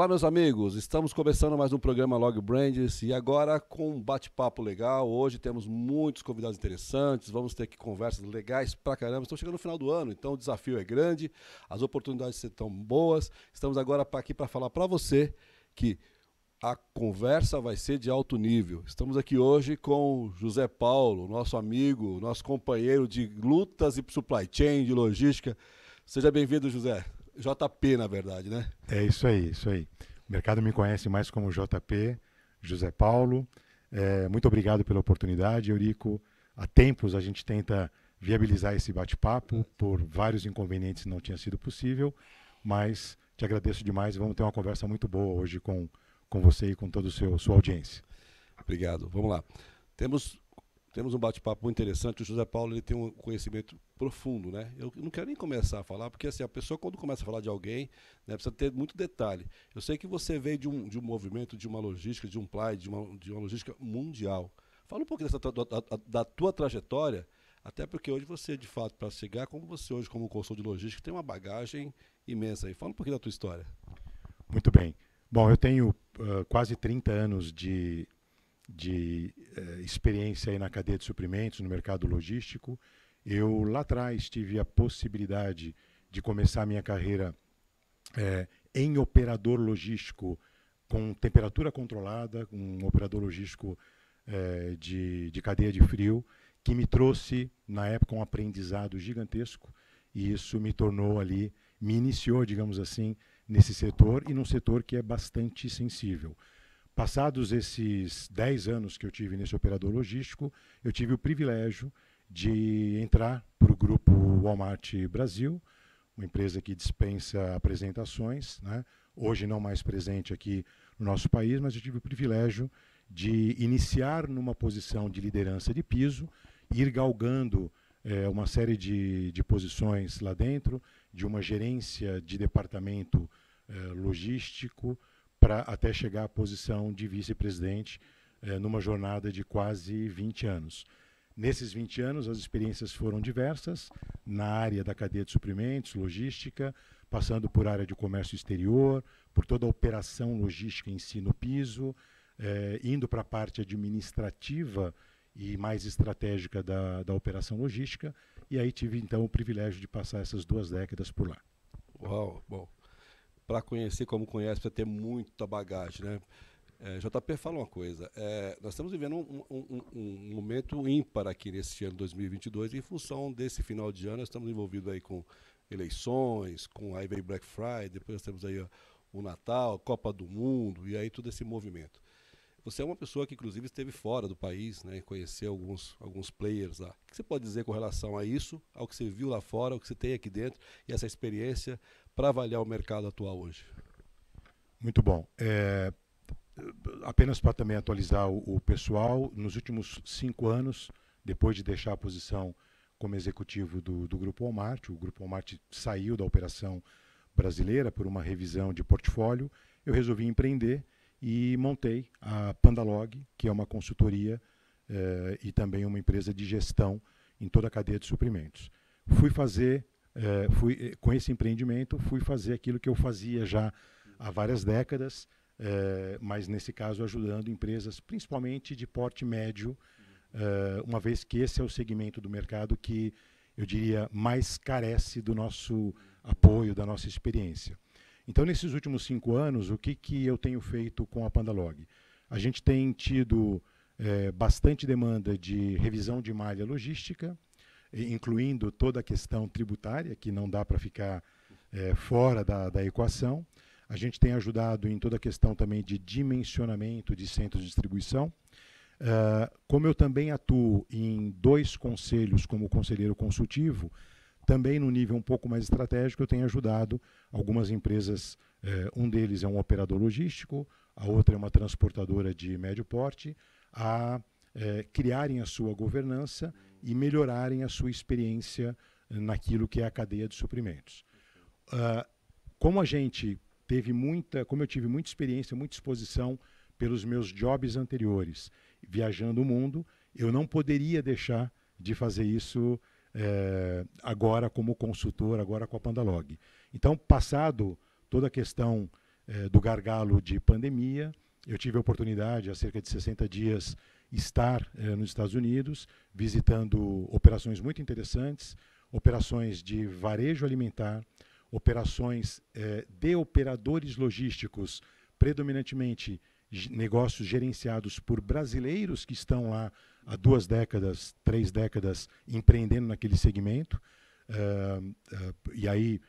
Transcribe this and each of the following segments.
Olá, meus amigos. Estamos começando mais um programa Log Brands e agora com um bate-papo legal. Hoje temos muitos convidados interessantes. Vamos ter aqui conversas legais pra caramba. Estamos chegando no final do ano, então o desafio é grande, as oportunidades serão boas. Estamos agora aqui para falar para você que a conversa vai ser de alto nível. Estamos aqui hoje com José Paulo, nosso amigo, nosso companheiro de lutas e supply chain, de logística. Seja bem-vindo, José. JP, na verdade, né? É isso aí, isso aí. O mercado me conhece mais como JP, José Paulo. É, muito obrigado pela oportunidade, Eurico. Há tempos a gente tenta viabilizar esse bate-papo, por vários inconvenientes não tinha sido possível, mas te agradeço demais. Vamos ter uma conversa muito boa hoje com, com você e com toda a sua audiência. Obrigado. Vamos lá. Temos temos um bate-papo muito interessante. O José Paulo ele tem um conhecimento profundo, né? Eu não quero nem começar a falar, porque assim, a pessoa quando começa a falar de alguém, né, precisa ter muito detalhe. Eu sei que você veio de um, de um movimento, de uma logística, de um play, de uma, de uma logística mundial. Fala um pouco dessa, da, da, da tua trajetória, até porque hoje você, de fato, para chegar, como você hoje, como consultor de logística, tem uma bagagem imensa aí. Fala um pouquinho da tua história. Muito bem. Bom, eu tenho uh, quase 30 anos de de eh, experiência aí na cadeia de suprimentos, no mercado logístico. Eu, lá atrás, tive a possibilidade de começar a minha carreira eh, em operador logístico com temperatura controlada, um operador logístico eh, de, de cadeia de frio, que me trouxe, na época, um aprendizado gigantesco, e isso me tornou ali, me iniciou, digamos assim, nesse setor e num setor que é bastante sensível. Passados esses 10 anos que eu tive nesse operador logístico, eu tive o privilégio de entrar para o grupo Walmart Brasil, uma empresa que dispensa apresentações, né? hoje não mais presente aqui no nosso país, mas eu tive o privilégio de iniciar numa posição de liderança de piso, ir galgando é, uma série de, de posições lá dentro, de uma gerência de departamento é, logístico, para até chegar à posição de vice-presidente eh, numa jornada de quase 20 anos. Nesses 20 anos, as experiências foram diversas, na área da cadeia de suprimentos, logística, passando por área de comércio exterior, por toda a operação logística em si no piso, eh, indo para a parte administrativa e mais estratégica da, da operação logística, e aí tive então o privilégio de passar essas duas décadas por lá. Uau, bom para conhecer como conhece, precisa ter muita bagagem, né? É, JP, fala uma coisa. É, nós estamos vivendo um, um, um, momento ímpar aqui neste ano 2022, em função desse final de ano, nós estamos envolvidos aí com eleições, com aí vem Black Friday, depois nós temos aí ó, o Natal, Copa do Mundo, e aí todo esse movimento. Você é uma pessoa que, inclusive, esteve fora do país, né, conheceu alguns, alguns players lá. O que você pode dizer com relação a isso, ao que você viu lá fora, ao que você tem aqui dentro, e essa experiência para avaliar o mercado atual hoje? Muito bom. É, apenas para também atualizar o, o, pessoal, nos últimos cinco anos, depois de deixar a posição como executivo do, do Grupo Walmart, o Grupo Walmart saiu da operação brasileira por uma revisão de portfólio, eu resolvi empreender e montei a Pandalog, que é uma consultoria eh, e também uma empresa de gestão em toda a cadeia de suprimentos. Fui fazer é, fui, eh, com esse empreendimento, fui fazer aquilo que eu fazia já há várias décadas, é, mas nesse caso ajudando empresas, principalmente de porte médio, é, uma vez que esse é o segmento do mercado que eu diria mais carece do nosso apoio, da nossa experiência. Então, nesses últimos cinco anos, o que, que eu tenho feito com a Pandalog? A gente tem tido é, bastante demanda de revisão de malha logística, incluindo toda a questão tributária, que não dá para ficar é, fora da, da equação. A gente tem ajudado em toda a questão também de dimensionamento de centros de distribuição. Uh, como eu também atuo em dois conselhos como conselheiro consultivo, também no nível um pouco mais estratégico, eu tenho ajudado algumas empresas. Uh, um deles é um operador logístico, a outra é uma transportadora de médio porte, a uh, criarem a sua governança e melhorarem a sua experiência eh, naquilo que é a cadeia de suprimentos. Uh, como a gente teve muita, como eu tive muita experiência, muita exposição pelos meus jobs anteriores, viajando o mundo, eu não poderia deixar de fazer isso eh, agora como consultor, agora com a Pandalog. Então, passado toda a questão eh, do gargalo de pandemia, eu tive a oportunidade, há cerca de 60 dias, estar eh, nos Estados Unidos, visitando operações muito interessantes, operações de varejo alimentar, operações eh, de operadores logísticos, predominantemente negócios gerenciados por brasileiros que estão lá há duas décadas, três décadas, empreendendo naquele segmento, uh, uh, e aí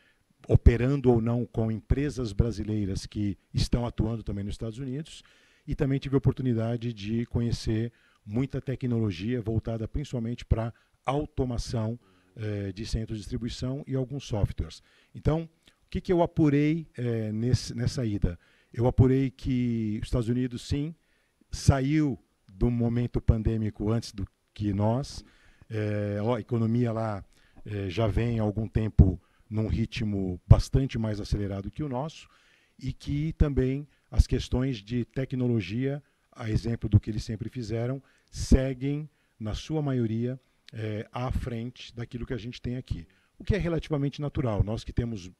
operando ou não com empresas brasileiras que estão atuando também nos Estados Unidos e também tive a oportunidade de conhecer muita tecnologia voltada principalmente para automação eh, de centros de distribuição e alguns softwares. Então, o que, que eu apurei eh, nesse, nessa ida? Eu apurei que os Estados Unidos, sim, saiu do momento pandêmico antes do que nós. Eh, a economia lá eh, já vem há algum tempo num ritmo bastante mais acelerado que o nosso e que também as questões de tecnologia, a exemplo do que eles sempre fizeram, seguem, na sua maioria, é, à frente daquilo que a gente tem aqui. O que é relativamente natural. Nós que temos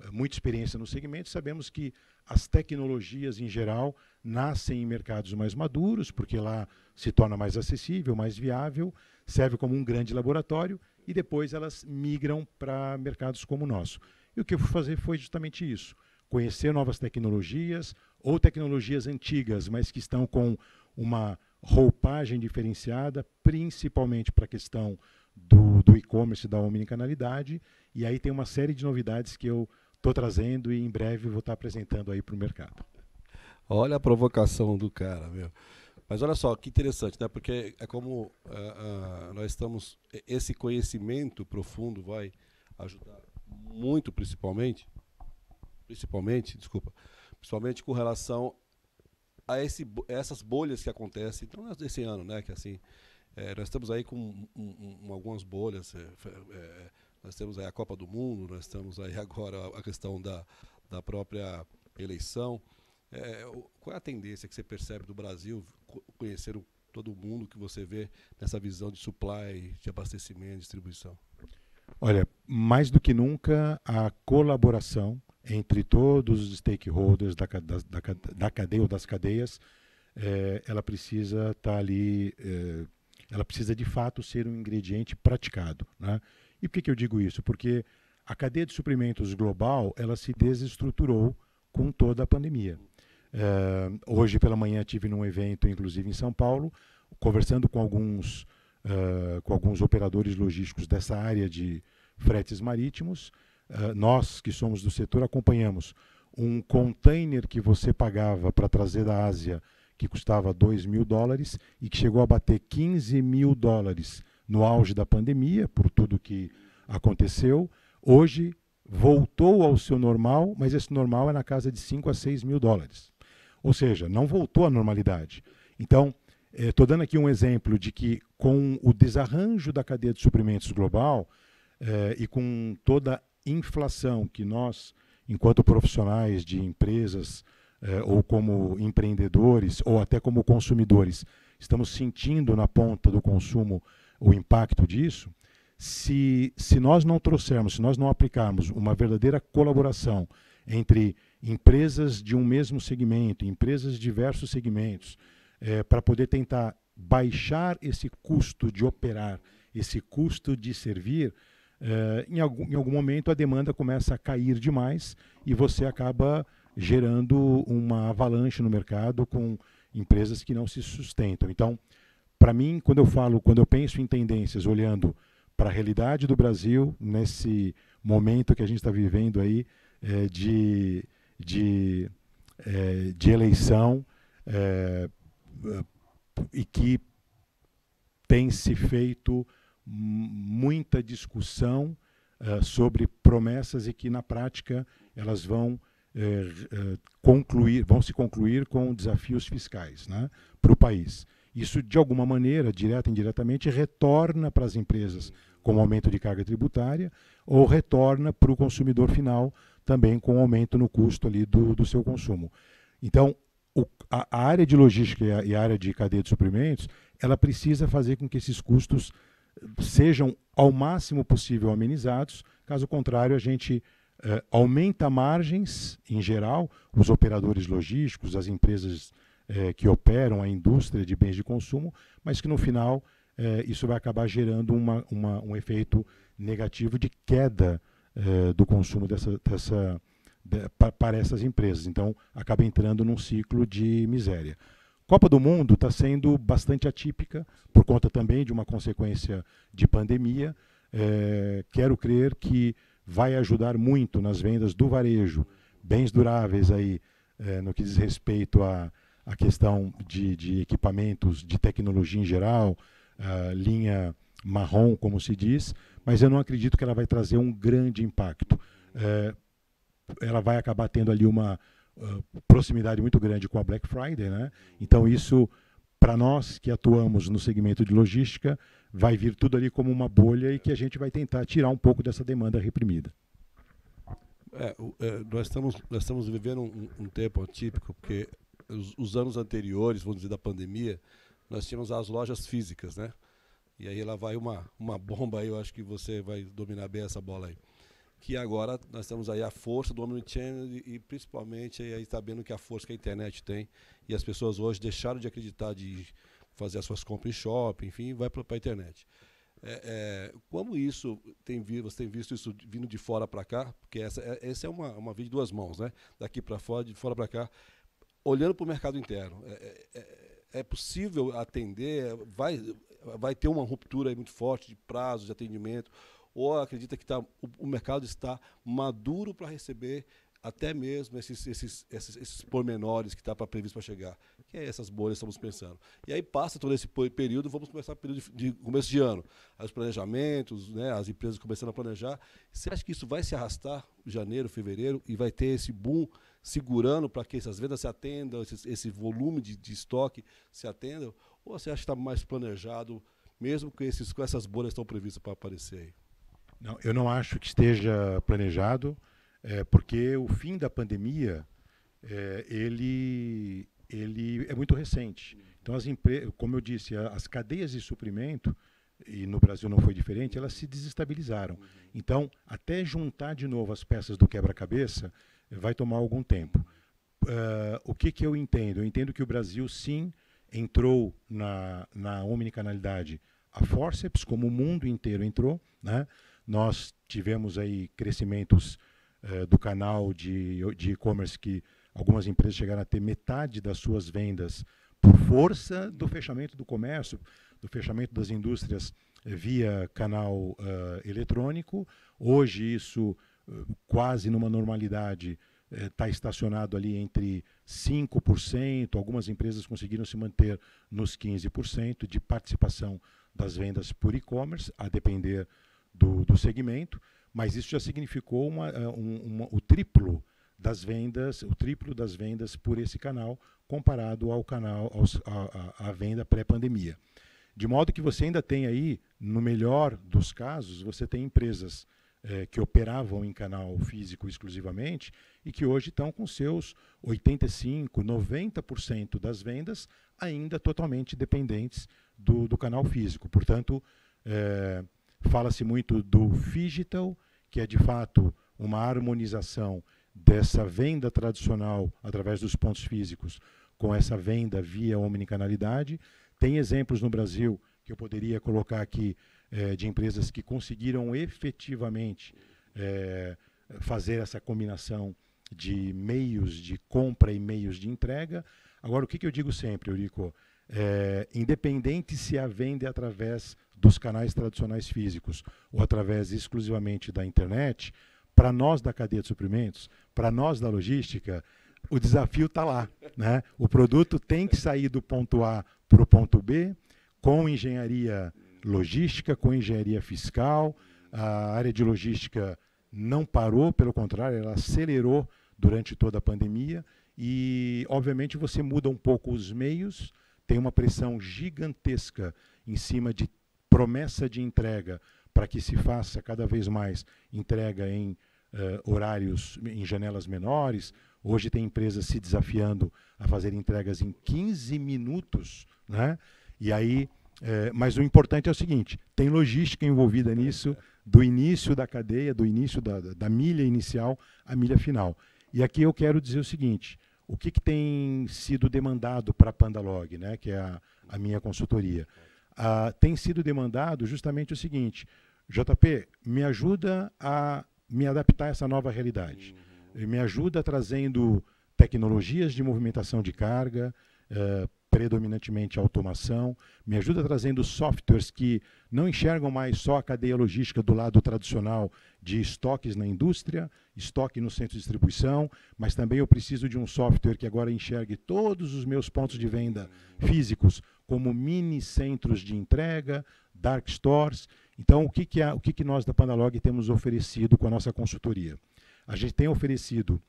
eh, muita experiência no segmento, sabemos que as tecnologias em geral nascem em mercados mais maduros, porque lá se torna mais acessível, mais viável, serve como um grande laboratório e depois elas migram para mercados como o nosso. E o que eu fui fazer foi justamente isso: conhecer novas tecnologias, ou tecnologias antigas, mas que estão com uma roupagem diferenciada, principalmente para a questão do, do e-commerce, da omnicanalidade. E aí tem uma série de novidades que eu estou trazendo e em breve vou estar tá apresentando aí para o mercado. Olha a provocação do cara, meu. Mas olha só, que interessante, né? Porque é como uh, uh, nós estamos... Esse conhecimento profundo vai ajudar muito, principalmente... Principalmente, desculpa principalmente com relação a esse, essas bolhas que acontecem, então é esse ano, né, que assim, é, nós estamos aí com um, um, algumas bolhas, é, é, nós temos aí a Copa do Mundo, nós temos aí agora a questão da, da própria eleição, é, qual é a tendência que você percebe do Brasil, conhecer o, todo mundo que você vê nessa visão de supply, de abastecimento, distribuição? Olha, mais do que nunca, a colaboração entre todos os stakeholders da, da, da cadeia ou das cadeias, é, ela precisa estar tá ali, é, ela precisa de fato ser um ingrediente praticado. Né? E por que, que eu digo isso? Porque a cadeia de suprimentos global ela se desestruturou com toda a pandemia. É, hoje pela manhã tive num evento, inclusive em São Paulo, conversando com alguns, uh, com alguns operadores logísticos dessa área de fretes marítimos ah, nós que somos do setor acompanhamos um container que você pagava para trazer da Ásia, que custava 2 mil dólares e que chegou a bater 15 mil dólares no auge da pandemia, por tudo que aconteceu. Hoje voltou ao seu normal, mas esse normal é na casa de 5 a 6 mil dólares. Ou seja, não voltou à normalidade. Então, estou é, dando aqui um exemplo de que, com o desarranjo da cadeia de suprimentos global eh, e com toda inflação que nós, enquanto profissionais de empresas, eh, ou como empreendedores, ou até como consumidores, estamos sentindo na ponta do consumo o impacto disso, se, se nós não trouxermos, se nós não aplicarmos uma verdadeira colaboração entre empresas de um mesmo segmento, empresas de diversos segmentos, eh, para poder tentar baixar esse custo de operar, esse custo de servir, eh, em, algum, em algum momento a demanda começa a cair demais e você acaba gerando uma avalanche no mercado com empresas que não se sustentam. Então, para mim, quando eu falo, quando eu penso em tendências, olhando para a realidade do Brasil nesse momento que a gente está vivendo aí é, de, de, é, de eleição é, e que tem se feito muita discussão uh, sobre promessas e que na prática elas vão uh, concluir, vão se concluir com desafios fiscais, né, para o país. Isso de alguma maneira, direta e indiretamente, retorna para as empresas com aumento de carga tributária ou retorna para o consumidor final também com aumento no custo ali do, do seu consumo. Então, o, a, a, área de logística e a, e a, área de cadeia de suprimentos, ela precisa fazer com que esses custos sejam ao máximo possível amenizados, caso contrário, a gente eh, aumenta margens, em geral, os operadores logísticos, as empresas eh, que operam a indústria de bens de consumo, mas que no final eh, isso vai acabar gerando uma, uma, um efeito negativo de queda eh, do consumo dessa, dessa de, para essas empresas. Então, acaba entrando num ciclo de miséria. Copa do Mundo está sendo bastante atípica, por conta também de uma consequência de pandemia. É, quero crer que vai ajudar muito nas vendas do varejo, bens duráveis aí, é, no que diz respeito à, à questão de, de equipamentos, de tecnologia em geral, linha marrom, como se diz, mas eu não acredito que ela vai trazer um grande impacto. É, ela vai acabar tendo ali uma proximidade muito grande com a Black Friday, né? Então isso para nós que atuamos no segmento de logística vai vir tudo ali como uma bolha e que a gente vai tentar tirar um pouco dessa demanda reprimida. É, é nós estamos nós estamos vivendo um, um tempo atípico porque os, os, anos anteriores, vamos dizer da pandemia, nós tínhamos as lojas físicas, né? E aí ela vai uma uma bomba aí, eu acho que você vai dominar bem essa bola aí que agora nós temos aí a força do Omnichannel e, e principalmente aí sabendo tá que a força que a internet tem e as pessoas hoje deixaram de acreditar de fazer as suas compras em shopping, enfim, vai para a internet. É, é, como isso tem visto, você tem visto isso vindo de fora para cá, porque essa, é, essa é uma, uma via de duas mãos, né? Daqui para fora, de fora para cá, olhando para o mercado interno, é é, é, é, possível atender? Vai, vai ter uma ruptura muito forte de prazo de atendimento? ou acredita que tá, o, o mercado está maduro para receber até mesmo esses, esses, esses, esses pormenores que está previsto para chegar. Que é essas bolhas que estamos pensando. E aí passa todo esse período, vamos começar o período de, de começo de ano. Os planejamentos, né, as empresas começando a planejar. Você acha que isso vai se arrastar janeiro, fevereiro, e vai ter esse boom segurando para que essas vendas se atendam, esse, esse volume de, de estoque se atendam? Ou você acha que está mais planejado, mesmo esses, com essas bolhas estão previstas para aparecer aí? Não, eu não acho que esteja planejado, é, porque o fim da pandemia é, ele, ele é muito recente. Então, as como eu disse, a, as cadeias de suprimento, e no Brasil não foi diferente, elas se desestabilizaram. Então, até juntar de novo as peças do quebra-cabeça vai tomar algum tempo. Uh, o que, que eu entendo? Eu entendo que o Brasil, sim, entrou na, na omnicanalidade a forceps, como o mundo inteiro entrou, né? Nós tivemos aí crescimentos eh, do canal de e-commerce que algumas empresas chegaram a ter metade das suas vendas por força do fechamento do comércio, do fechamento das indústrias eh, via canal uh, eletrônico. Hoje isso quase numa normalidade está estacionado ali entre 5%, algumas empresas conseguiram se manter nos 15% de participação das vendas por e-commerce, a depender do, do segmento, mas isso já significou uma, eh, um, uma, o triplo das vendas, o triplo das vendas por esse canal comparado ao canal aos, a, a, a venda pré-pandemia. De modo que você ainda tem aí, no melhor dos casos, você tem empresas eh, que operavam em canal físico exclusivamente e que hoje estão com seus 85%, 90% das vendas ainda totalmente dependentes do, do canal físico. Portanto, eh, Fala-se muito do digital, que é de fato uma harmonização dessa venda tradicional através dos pontos físicos com essa venda via omnicanalidade. Tem exemplos no Brasil que eu poderia colocar aqui eh, de empresas que conseguiram efetivamente eh, fazer essa combinação de meios de compra e meios de entrega. Agora, o que, que eu digo sempre, Eurico? É, independente se a venda é através dos canais tradicionais físicos ou através exclusivamente da internet, para nós da cadeia de suprimentos, para nós da logística, o desafio está lá. Né? O produto tem que sair do ponto A para o ponto B, com engenharia logística, com engenharia fiscal. A área de logística não parou, pelo contrário, ela acelerou durante toda a pandemia. E, obviamente, você muda um pouco os meios, tem uma pressão gigantesca em cima de promessa de entrega para que se faça cada vez mais entrega em uh, horários, em janelas menores. Hoje tem empresas se desafiando a fazer entregas em 15 minutos, né? E aí, eh, mas o importante é o seguinte: tem logística envolvida nisso, do início da cadeia, do início da, da milha inicial à milha final. E aqui eu quero dizer o seguinte: o que, que tem sido demandado para a Pandalog, né? Que é a, a minha consultoria tem sido demandado justamente o seguinte: JP, me ajuda a me adaptar a essa nova realidade. Uhum. Me ajuda trazendo tecnologias de movimentação de carga, eh, predominantemente automação, me ajuda trazendo softwares que não enxergam mais só a cadeia logística do lado tradicional de estoques na indústria, estoque no centro de distribuição, mas também eu preciso de um software que agora enxergue todos os meus pontos de venda uhum. físicos como mini centros de entrega, dark stores. Então, o que, que, a, é, o que, que nós da Pandalog temos oferecido com a nossa consultoria? A gente tem oferecido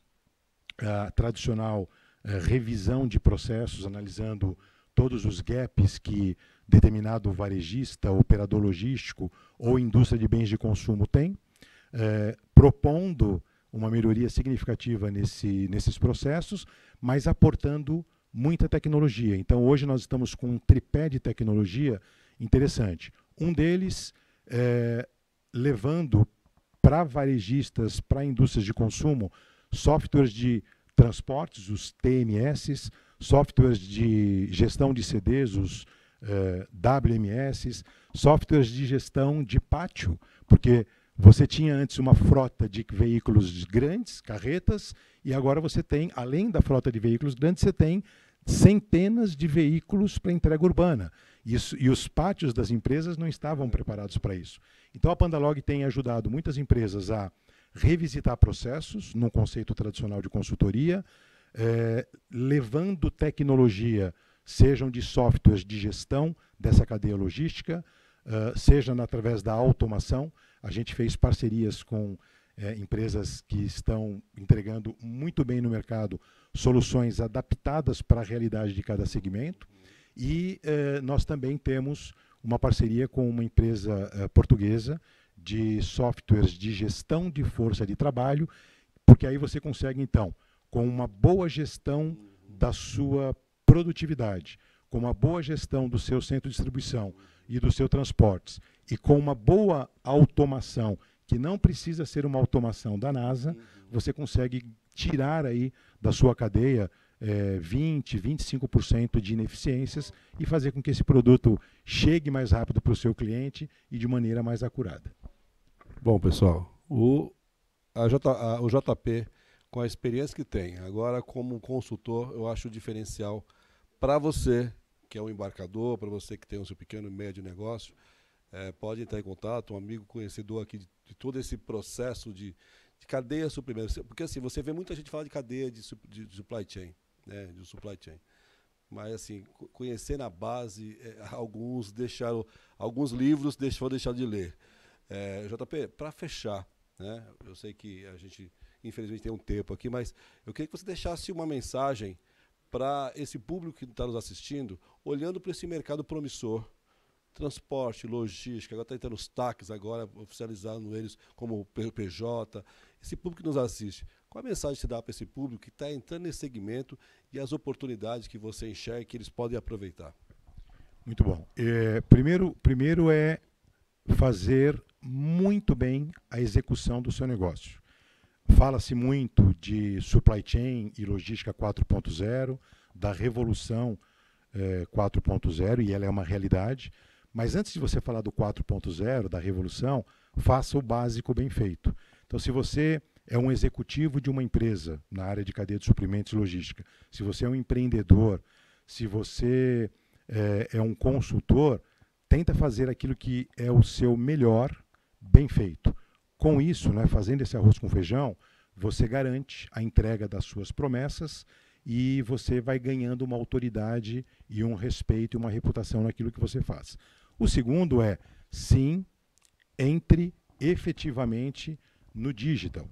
a ah, tradicional a eh, revisão de processos, analisando todos os gaps que determinado varejista, operador logístico ou indústria de bens de consumo tem, eh, propondo uma melhoria significativa nesse, nesses processos, mas aportando muita tecnologia. Então, hoje nós estamos com um tripé de tecnologia interessante. Um deles é, levando para varejistas, para indústrias de consumo, softwares de transportes, os TMS, softwares de gestão de CDs, os é, WMS, softwares de gestão de pátio, porque você tinha antes uma frota de veículos grandes, carretas, e agora você tem, além da frota de veículos grandes, você tem centenas de veículos para entrega urbana. Isso, e os pátios das empresas não estavam preparados para isso. Então a Pandalog tem ajudado muitas empresas a revisitar processos, num conceito tradicional de consultoria, eh, levando tecnologia, sejam de softwares de gestão dessa cadeia logística, uh, seja através da automação. A gente fez parcerias com é, empresas que estão entregando muito bem no mercado soluções adaptadas para a realidade de cada segmento. E é, nós também temos uma parceria com uma empresa é, portuguesa de softwares de gestão de força de trabalho, porque aí você consegue, então, com uma boa gestão da sua produtividade, com uma boa gestão do seu centro de distribuição e do seu transportes, e com uma boa automação que não precisa ser uma automação da NASA, uhum. você consegue tirar aí da sua cadeia é, 20, 25% de ineficiências e fazer com que esse produto chegue mais rápido para o seu cliente e de maneira mais acurada. Bom, pessoal, o, a J, a, o JP, com a experiência que tem, agora como consultor, eu acho diferencial para você, que é um embarcador, para você que tem o seu pequeno e médio negócio, é, pode entrar em contato, um amigo conhecedor aqui de, de todo esse processo de, de cadeia suprimento. Porque assim, você vê muita gente falar de cadeia de, de, de supply chain, né? De supply chain. Mas assim, conhecer na base, é, alguns deixaram, alguns livros deixou deixar de ler. É, JP, para fechar, né? Eu sei que a gente infelizmente tem um tempo aqui, mas eu queria que você deixasse uma mensagem para esse público que está nos assistindo, olhando para esse mercado promissor transporte, logística, agora está entrando os taques, agora oficializando eles como PJ. Esse público que nos assiste, qual a mensagem que você dá para esse público que está entrando nesse segmento e as oportunidades que você enxerga que eles podem aproveitar? Muito bom. É, primeiro, primeiro é fazer muito bem a execução do seu negócio. Fala-se muito de supply chain e logística 4.0, da revolução 4.0, é, e ela é uma realidade. Mas antes de você falar do 4.0, da revolução, faça o básico bem feito. Então, se você é um executivo de uma empresa na área de cadeia de suprimentos e logística, se você é um empreendedor, se você é, é um consultor, tenta fazer aquilo que é o seu melhor bem feito. Com isso, né, fazendo esse arroz com feijão, você garante a entrega das suas promessas e você vai ganhando uma autoridade e um respeito e uma reputação naquilo que você faz. O segundo é sim, entre efetivamente no digital.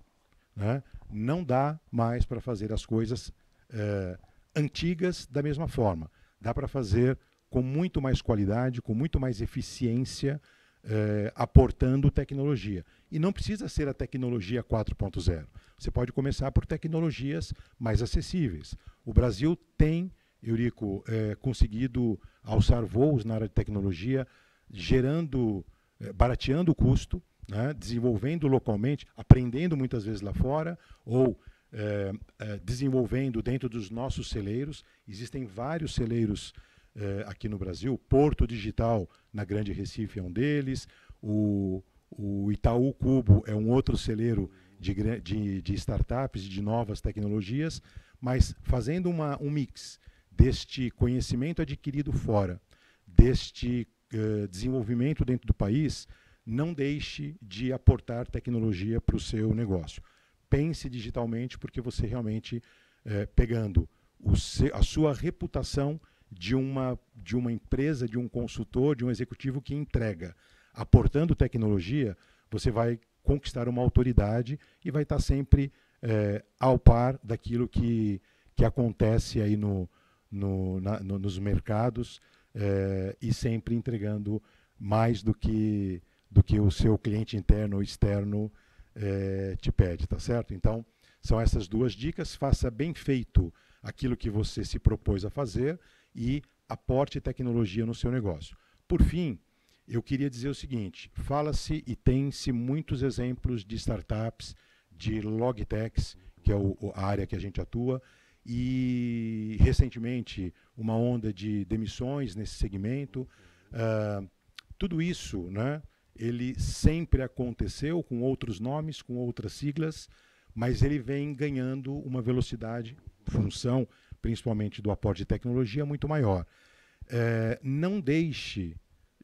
Né? Não dá mais para fazer as coisas eh, antigas da mesma forma. Dá para fazer com muito mais qualidade, com muito mais eficiência, eh, aportando tecnologia. E não precisa ser a tecnologia 4.0. Você pode começar por tecnologias mais acessíveis. O Brasil tem Eurico, é, conseguido alçar voos na área de tecnologia, gerando, é, barateando o custo, né, desenvolvendo localmente, aprendendo muitas vezes lá fora, ou é, é desenvolvendo dentro dos nossos celeiros. Existem vários celeiros é, aqui no Brasil, Porto Digital, na Grande Recife, é um deles, o, o Itaú Cubo é um outro celeiro de, de, de startups, de novas tecnologias, mas fazendo uma, um mix deste conhecimento adquirido fora, deste uh, desenvolvimento dentro do país, não deixe de aportar tecnologia para o seu negócio. Pense digitalmente, porque você realmente, eh, pegando a sua reputação de uma, de uma empresa, de um consultor, de um executivo que entrega, aportando tecnologia, você vai conquistar uma autoridade e vai estar sempre eh, ao par daquilo que, que acontece aí no, no, na, no, nos mercados eh, e sempre entregando mais do que, do que o seu cliente interno ou externo eh, te pede, tá certo? Então, são essas duas dicas. Faça bem feito aquilo que você se propôs a fazer e aporte tecnologia no seu negócio. Por fim, eu queria dizer o seguinte: fala-se e tem-se muitos exemplos de startups, de logtechs, que é o, a área que a gente atua, e recentemente uma onda de demissões nesse segmento. Uh, tudo isso, né, ele sempre aconteceu com outros nomes, com outras siglas, mas ele vem ganhando uma velocidade, função principalmente do aporte de tecnologia, muito maior. É, não deixe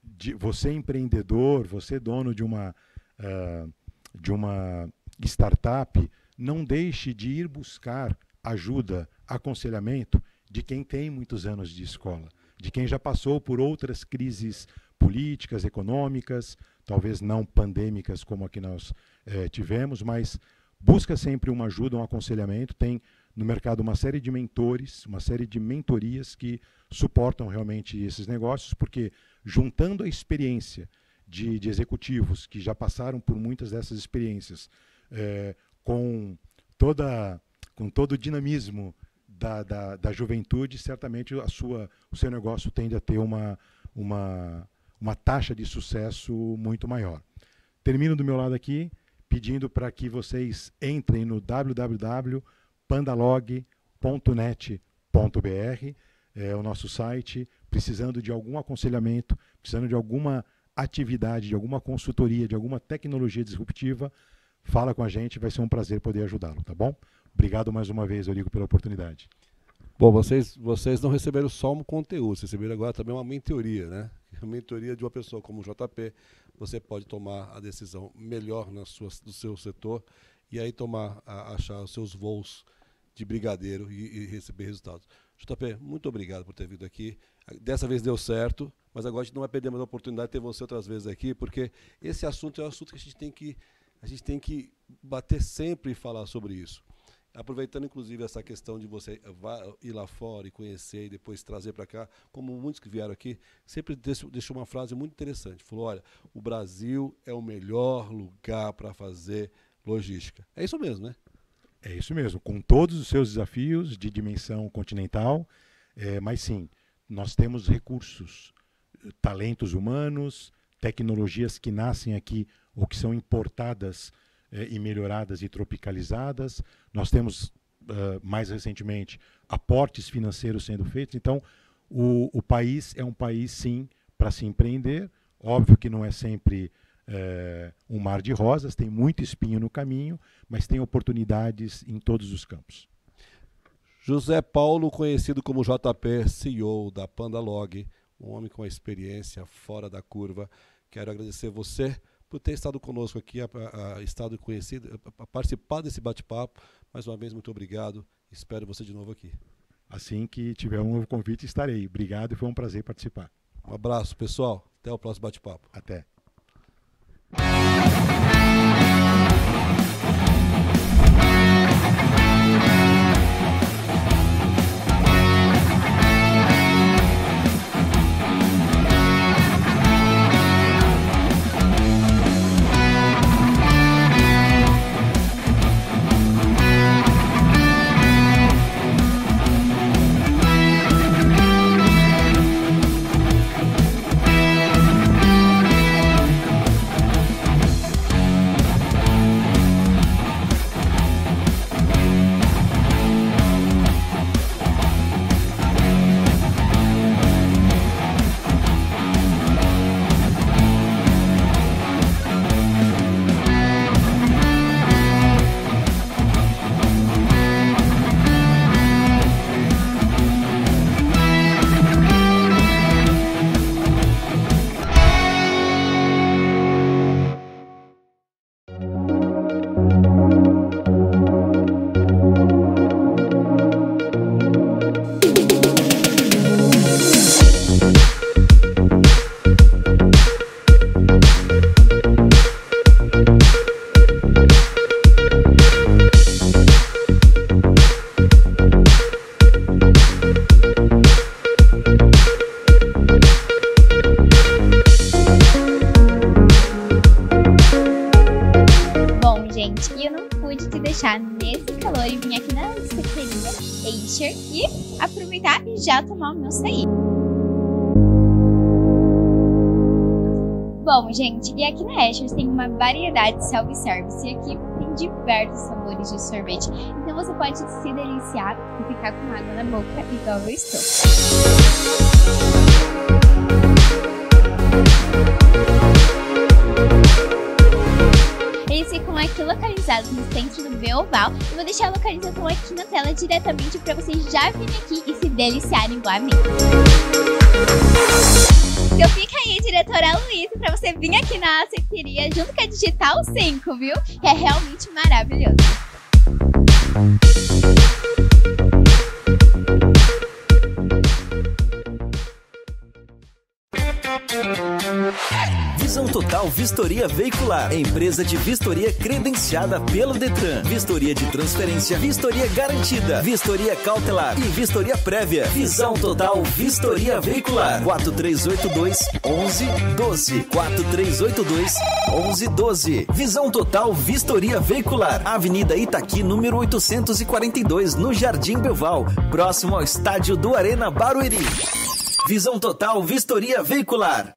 de você empreendedor, você dono de uma uh, de uma startup, não deixe de ir buscar ajuda, aconselhamento de quem tem muitos anos de escola, de quem já passou por outras crises políticas, econômicas, talvez não pandêmicas como a que nós eh, tivemos, mas busca sempre uma ajuda, um aconselhamento. Tem no mercado uma série de mentores, uma série de mentorias que suportam realmente esses negócios, porque juntando a experiência de, de executivos que já passaram por muitas dessas experiências, eh, com toda com todo o dinamismo da, da, da juventude, certamente a sua, o seu negócio tende a ter uma, uma, uma taxa de sucesso muito maior. Termino do meu lado aqui pedindo para que vocês entrem no www.pandalog.net.br, é o nosso site, precisando de algum aconselhamento, precisando de alguma atividade, de alguma consultoria, de alguma tecnologia disruptiva, fala com a gente, vai ser um prazer poder ajudá-lo, tá bom? Obrigado mais uma vez, Eurico, pela oportunidade. Bom, vocês, vocês não receberam só um conteúdo, vocês receberam agora também uma mentoria, né? A mentoria de uma pessoa como o JP, você pode tomar a decisão melhor na sua, do seu setor e aí tomar, a, achar os seus voos de brigadeiro e, e, receber resultados. JP, muito obrigado por ter vindo aqui. Dessa vez deu certo, mas agora a gente não vai perder mais a oportunidade de ter você outras vezes aqui, porque esse assunto é um assunto que a gente tem que a gente tem que bater sempre e falar sobre isso. Aproveitando, inclusive, essa questão de você ir lá fora e conhecer e depois trazer para cá, como muitos que vieram aqui, sempre deixou uma frase muito interessante. Falou: olha, o Brasil é o melhor lugar para fazer logística. É isso mesmo, né? É isso mesmo, com todos os seus desafios de dimensão continental, é, mas sim, nós temos recursos, eh, talentos humanos, tecnologias que nascem aqui ou que são importadas eh, e melhoradas e tropicalizadas. Nós temos, uh, mais recentemente, aportes financeiros sendo feitos. Então, o, o país é um país, sim, para se empreender. Óbvio que não é sempre eh, um mar de rosas, tem muito espinho no caminho, mas tem oportunidades em todos os campos. José Paulo, conhecido como JP, CEO da Pandalog, um homem com experiência fora da curva. Quero agradecer você por ter estado conosco aqui, a, a, a estado conhecido, a, a participar desse bate-papo. Mais uma vez, muito obrigado. Espero você de novo aqui. Assim que tiver um novo convite, estarei. Obrigado, foi um prazer participar. Um abraço, pessoal. Até o próximo bate-papo. Até. Bom, gente, e aqui na Ashers tem uma variedade de self-service e aqui tem diversos sabores de sorvete. Então você pode se deliciar e ficar com água na boca igual eu estou. Eles ficam aqui localizados no centro do Beoval. e vou deixar a localização aqui na tela diretamente para vocês já virem aqui e se deliciarem igual a mim. Então fica diretora Luísa para você vir aqui na Aceiteria junto com a Digital 5, viu? Que é realmente maravilhoso. Vistoria Veicular, empresa de vistoria credenciada pelo Detran. Vistoria de transferência, vistoria garantida, vistoria cautelar e vistoria prévia. Visão total Vistoria Veicular. 4382 1112 4382 1112. Visão total Vistoria Veicular. Avenida Itaqui, número 842, no Jardim Belval, próximo ao estádio do Arena Barueri. Visão Total Vistoria Veicular.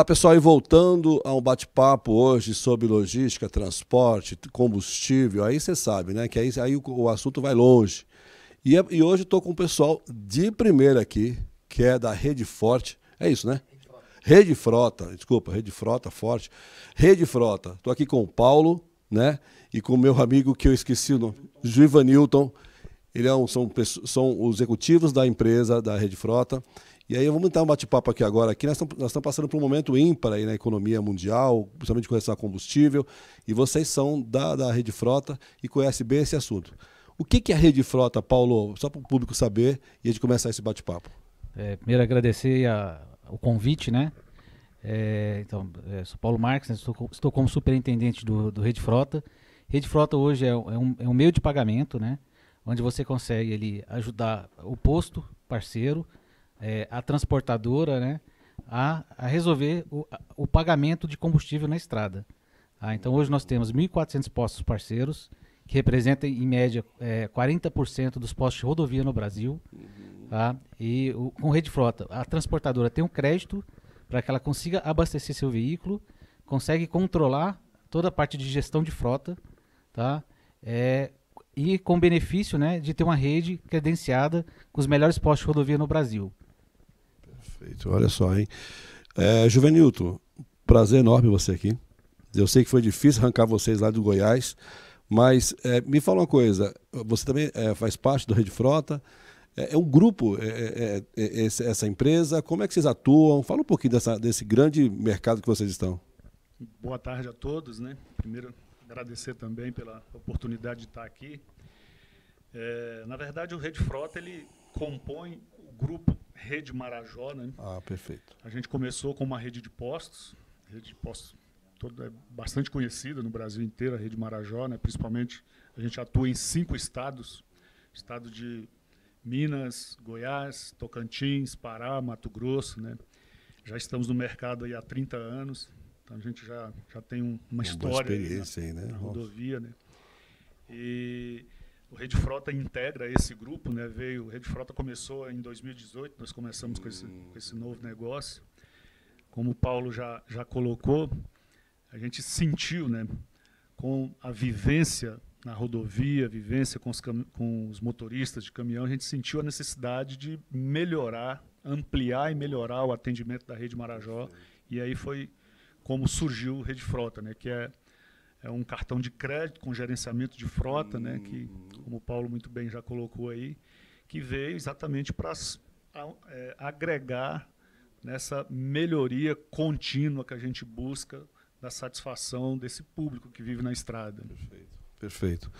Olá pessoal, e voltando a um bate-papo hoje sobre logística, transporte, combustível, aí você sabe, né? Que aí, aí o, o assunto vai longe. E, é, e hoje estou com o pessoal de primeira aqui, que é da Rede Forte. É isso, né? Rede Frota, desculpa, Rede Frota Forte. Rede Frota, estou aqui com o Paulo, né? E com o meu amigo que eu esqueci o nome, Juivan Newton. Ele é um, são, são os executivos da empresa, da Rede Frota. E aí vamos entrar um bate-papo aqui agora. Aqui nós estamos passando por um momento ímpar aí na economia mundial, principalmente com relação a combustível, e vocês são da, da Rede Frota e conhecem bem esse assunto. O que, que é a Rede Frota, Paulo? Só para o público saber e a gente começar esse bate-papo. É, primeiro agradecer a, o convite, né? É, então, é, sou Paulo Marques, né? estou, estou, como superintendente do, do, Rede Frota. Rede Frota hoje é, é um, é um meio de pagamento, né? Onde você consegue ele ajudar o posto parceiro, é, a transportadora né, a, a resolver o, o, pagamento de combustível na estrada. Ah, então hoje nós temos 1.400 postos parceiros, que representam em média é, 40% dos postos de rodovia no Brasil. Uhum. Tá? E o, com rede frota, a transportadora tem um crédito para que ela consiga abastecer seu veículo, consegue controlar toda a parte de gestão de frota, tá? É, e com benefício né, de ter uma rede credenciada com os melhores postos de rodovia no Brasil. Perfeito. Olha só, hein? É, Juvenilton, prazer enorme você aqui. Eu sei que foi difícil arrancar vocês lá do Goiás, mas é, me fala uma coisa: você também é, faz parte do Rede Frota? É, é um grupo é, é, essa empresa? Como é que vocês atuam? Fala um pouquinho dessa, desse grande mercado que vocês estão. Boa tarde a todos, né? Primeiro, agradecer também pela oportunidade de estar aqui. na verdade, o Rede Frota ele compõe o grupo Rede Marajó, né? Ah, perfeito. A gente começou com uma rede de postos, rede de postos toda, bastante conhecida no Brasil inteiro, a rede Marajó, né? Principalmente a gente atua em cinco estados, estado de Minas, Goiás, Tocantins, Pará, Mato Grosso, né? Já estamos no mercado aí há 30 anos, então a gente já, já tem um, uma, uma história experiência aí, né? na rodovia, né? E o Rede Frota integra esse grupo, né? Veio, o Rede Frota começou em 2018, nós começamos com esse, com esse novo negócio. Como o Paulo já, já colocou, a gente sentiu, né, com a vivência na rodovia, vivência com os, com os motoristas de caminhão, a gente sentiu a necessidade de melhorar, ampliar e melhorar o atendimento da Rede Marajó. E aí foi como surgiu o Rede Frota, né, que é é um cartão de crédito com gerenciamento de frota, hum. né, que, hum. como o Paulo muito bem já colocou aí, que veio exatamente para é, agregar nessa melhoria contínua que a gente busca da satisfação desse público que vive na estrada. Perfeito. Perfeito.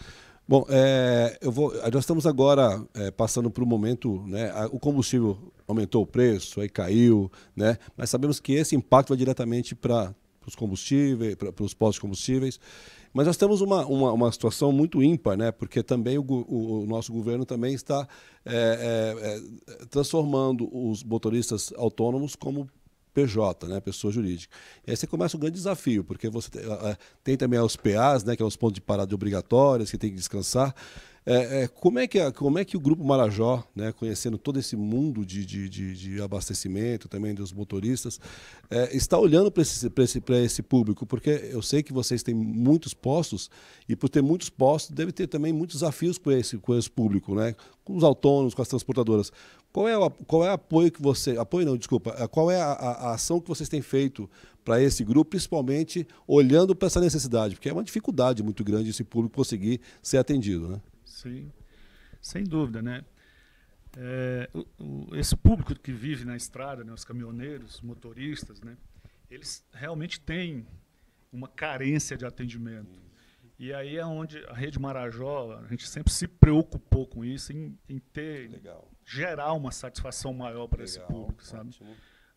Bom, é, eu vou, nós estamos agora é, passando por um momento, né, a, o combustível aumentou o preço, aí caiu, né, mas sabemos que esse impacto vai diretamente para para os combustíveis, para os postos de combustíveis. Mas nós temos uma, uma, uma, situação muito ímpar, né? porque também o, o, o nosso governo também está é, é, é transformando os motoristas autônomos como PJ, né, pessoa jurídica. E aí você começa um grande desafio, porque você tem, é, é, tem também os PAs, né, que são os pontos de parada obrigatórios, que tem que descansar. É, é, como, é que a, como é que o Grupo Marajó, né, conhecendo todo esse mundo de, de, de, de abastecimento também dos motoristas, é, está olhando para esse, esse, esse público? Porque eu sei que vocês têm muitos postos e por ter muitos postos deve ter também muitos desafios com esse, com esse público, né? com os autônomos, com as transportadoras. Qual é, o, qual é apoio que você... Apoio não, desculpa. É, qual é a, a ação que vocês têm feito para esse grupo, principalmente olhando para essa necessidade? Porque é uma dificuldade muito grande esse público conseguir ser atendido, né? sem, sem dúvida, né? É, o, o, esse público que vive na estrada, né, os caminhoneiros, motoristas, né, eles realmente têm uma carência de atendimento. E aí é onde a Rede Marajó, a gente sempre se preocupou com isso, em, em ter, Legal. gerar uma satisfação maior para esse público. Sabe?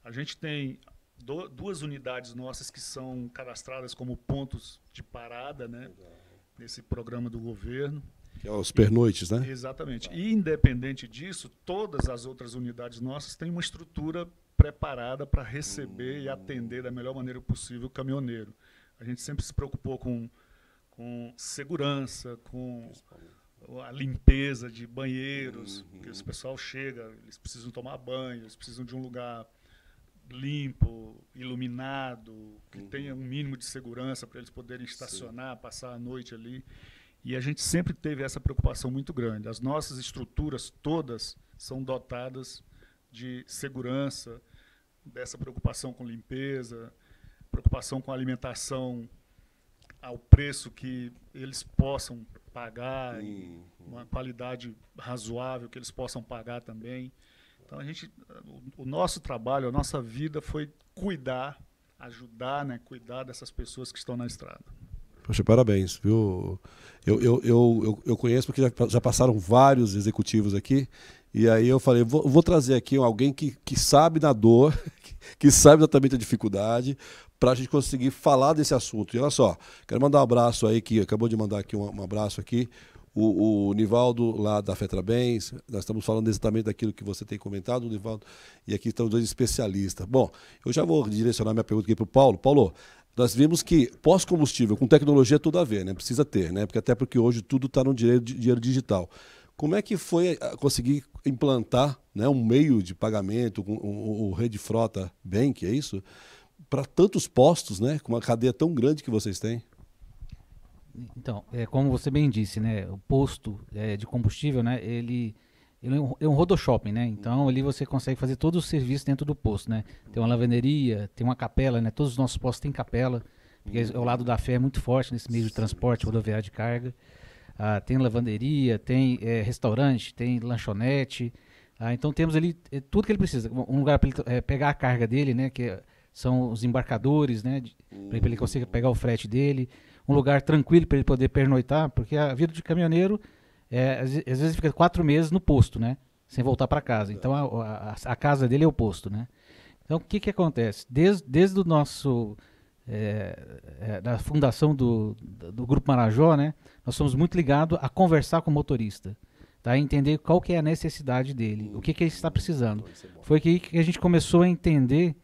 A gente tem do, duas unidades nossas que são cadastradas como pontos de parada né, nesse programa do governo. Que é os pernoites, né? Exatamente. E independente disso, todas as outras unidades nossas têm uma estrutura preparada para receber e atender da melhor maneira possível o caminhoneiro. A gente sempre se preocupou com, com segurança, com a limpeza de banheiros, uhum. porque esse pessoal chega, eles precisam tomar banho, eles precisam de um lugar limpo, iluminado, que uhum. tenha um mínimo de segurança para eles poderem estacionar, Sim. passar a noite ali. E a gente sempre teve essa preocupação muito grande. As nossas estruturas todas são dotadas de segurança, dessa preocupação com limpeza, preocupação com alimentação ao preço que eles possam pagar, uhum. uma qualidade razoável que eles possam pagar também. Então a gente, o, o nosso trabalho, a nossa vida foi cuidar, ajudar, né, cuidar dessas pessoas que estão na estrada. Poxa, parabéns, viu? Eu, eu, eu, eu, conheço porque já, já passaram vários executivos aqui. E aí eu falei, vou, vou trazer aqui alguém que, que sabe da dor, que, que sabe exatamente a dificuldade, para a gente conseguir falar desse assunto. E olha só, quero mandar um abraço aí, que acabou de mandar aqui um, um abraço aqui, o, o, Nivaldo lá da Fetrabens, nós estamos falando exatamente daquilo que você tem comentado, Nivaldo, e aqui estão dois especialistas. Bom, eu já vou direcionar minha pergunta aqui para o Paulo. Paulo, nós vimos que pós-combustível, com tecnologia tudo a ver, né? Precisa ter, né? Porque até porque hoje tudo está no dinheiro, dinheiro digital. Como é que foi conseguir implantar né, um meio de pagamento, o um, um, um Rede Frota Bank, é isso? Para tantos postos, né? Com uma cadeia tão grande que vocês têm. Então, é, como você bem disse, né? O posto é, de combustível, né? Ele é um, é shopping, rodoshopping, né? Então ali você consegue fazer todos os serviços dentro do posto, né? Tem uma lavanderia, tem uma capela, né? Todos os nossos postos têm capela, porque é o lado da fé é muito forte nesse meio de transporte rodoviário de carga. Ah, tem lavanderia, tem é, restaurante, tem lanchonete. Ah, então temos ali é, tudo que ele precisa. Um lugar para ele é, pegar a carga dele, né? Que é, são os embarcadores, né? Para ele conseguir pegar o frete dele. Um lugar tranquilo para ele poder pernoitar, porque a vida de caminhoneiro é, às, vezes fica quatro meses no posto, né? Sem voltar para casa. Então a, a, a, casa dele é o posto, né? Então o que que acontece? Desde, desde o nosso é, é, da fundação do, do Grupo Marajó, né? Nós somos muito ligados a conversar com o motorista tá? entender qual que é a necessidade dele, o que, que ele está precisando. Então, é Foi que, que a gente começou a entender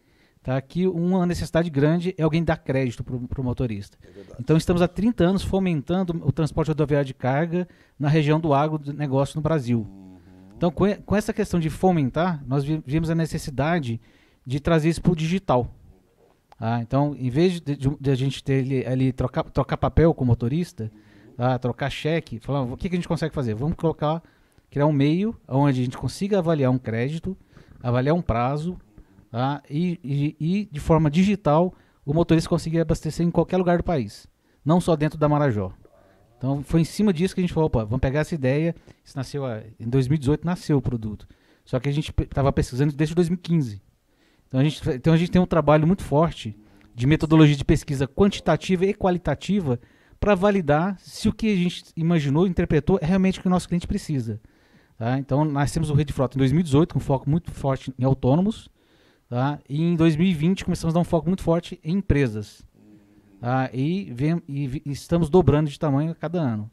tá? que uma necessidade grande é alguém dar crédito para o motorista. É então estamos há 30 anos fomentando o transporte rodoviário de carga na região do agronegócio no Brasil. Uhum. Então com, com, essa questão de fomentar, nós vimos a necessidade de trazer isso para o digital. Ah, então, em vez de, de, de a gente ter ali, ali, trocar, trocar papel com o motorista, uhum. trocar cheque, falar, o que, que a gente consegue fazer? Vamos colocar, criar um meio onde a gente consiga avaliar um crédito, avaliar um prazo, Tá? E, e, e, de forma digital o motorista conseguia abastecer em qualquer lugar do país, não só dentro da Marajó. Então foi em cima disso que a gente falou, opa, vamos pegar essa ideia. Isso nasceu ah, em 2018 nasceu o produto. Só que a gente estava pesquisando desde 2015. Então a, gente, então a gente tem um trabalho muito forte de metodologia de pesquisa quantitativa e qualitativa para validar se o que a gente imaginou, interpretou, é realmente o que o nosso cliente precisa. Tá? Então, nós temos o Rede Frota em 2018, com foco muito forte em autônomos, Tá? E em 2020 começamos a dar um foco muito forte em empresas. Tá? E, vem, e, estamos dobrando de tamanho a cada ano.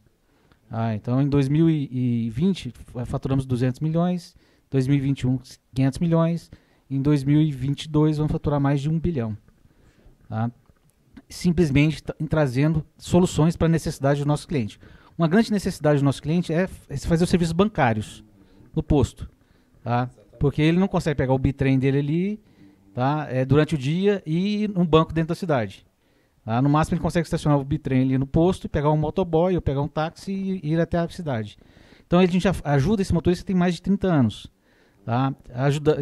Tá? então em 2020 faturamos 200 milhões, 2021 500 milhões, em 2022 vamos faturar mais de 1 bilhão. Tá? Simplesmente trazendo soluções para a necessidade do nosso cliente. Uma grande necessidade do nosso cliente é, é fazer os serviços bancários no posto. Tá? Porque ele não consegue pegar o bitrem dele ali tá? É, durante o dia e um banco dentro da cidade. Tá? No máximo ele consegue estacionar o bitrem ali no posto, pegar um motoboy ou pegar um táxi e ir até a cidade. Então a gente ajuda esse motorista que tem mais de 30 anos. Tá? Ajuda,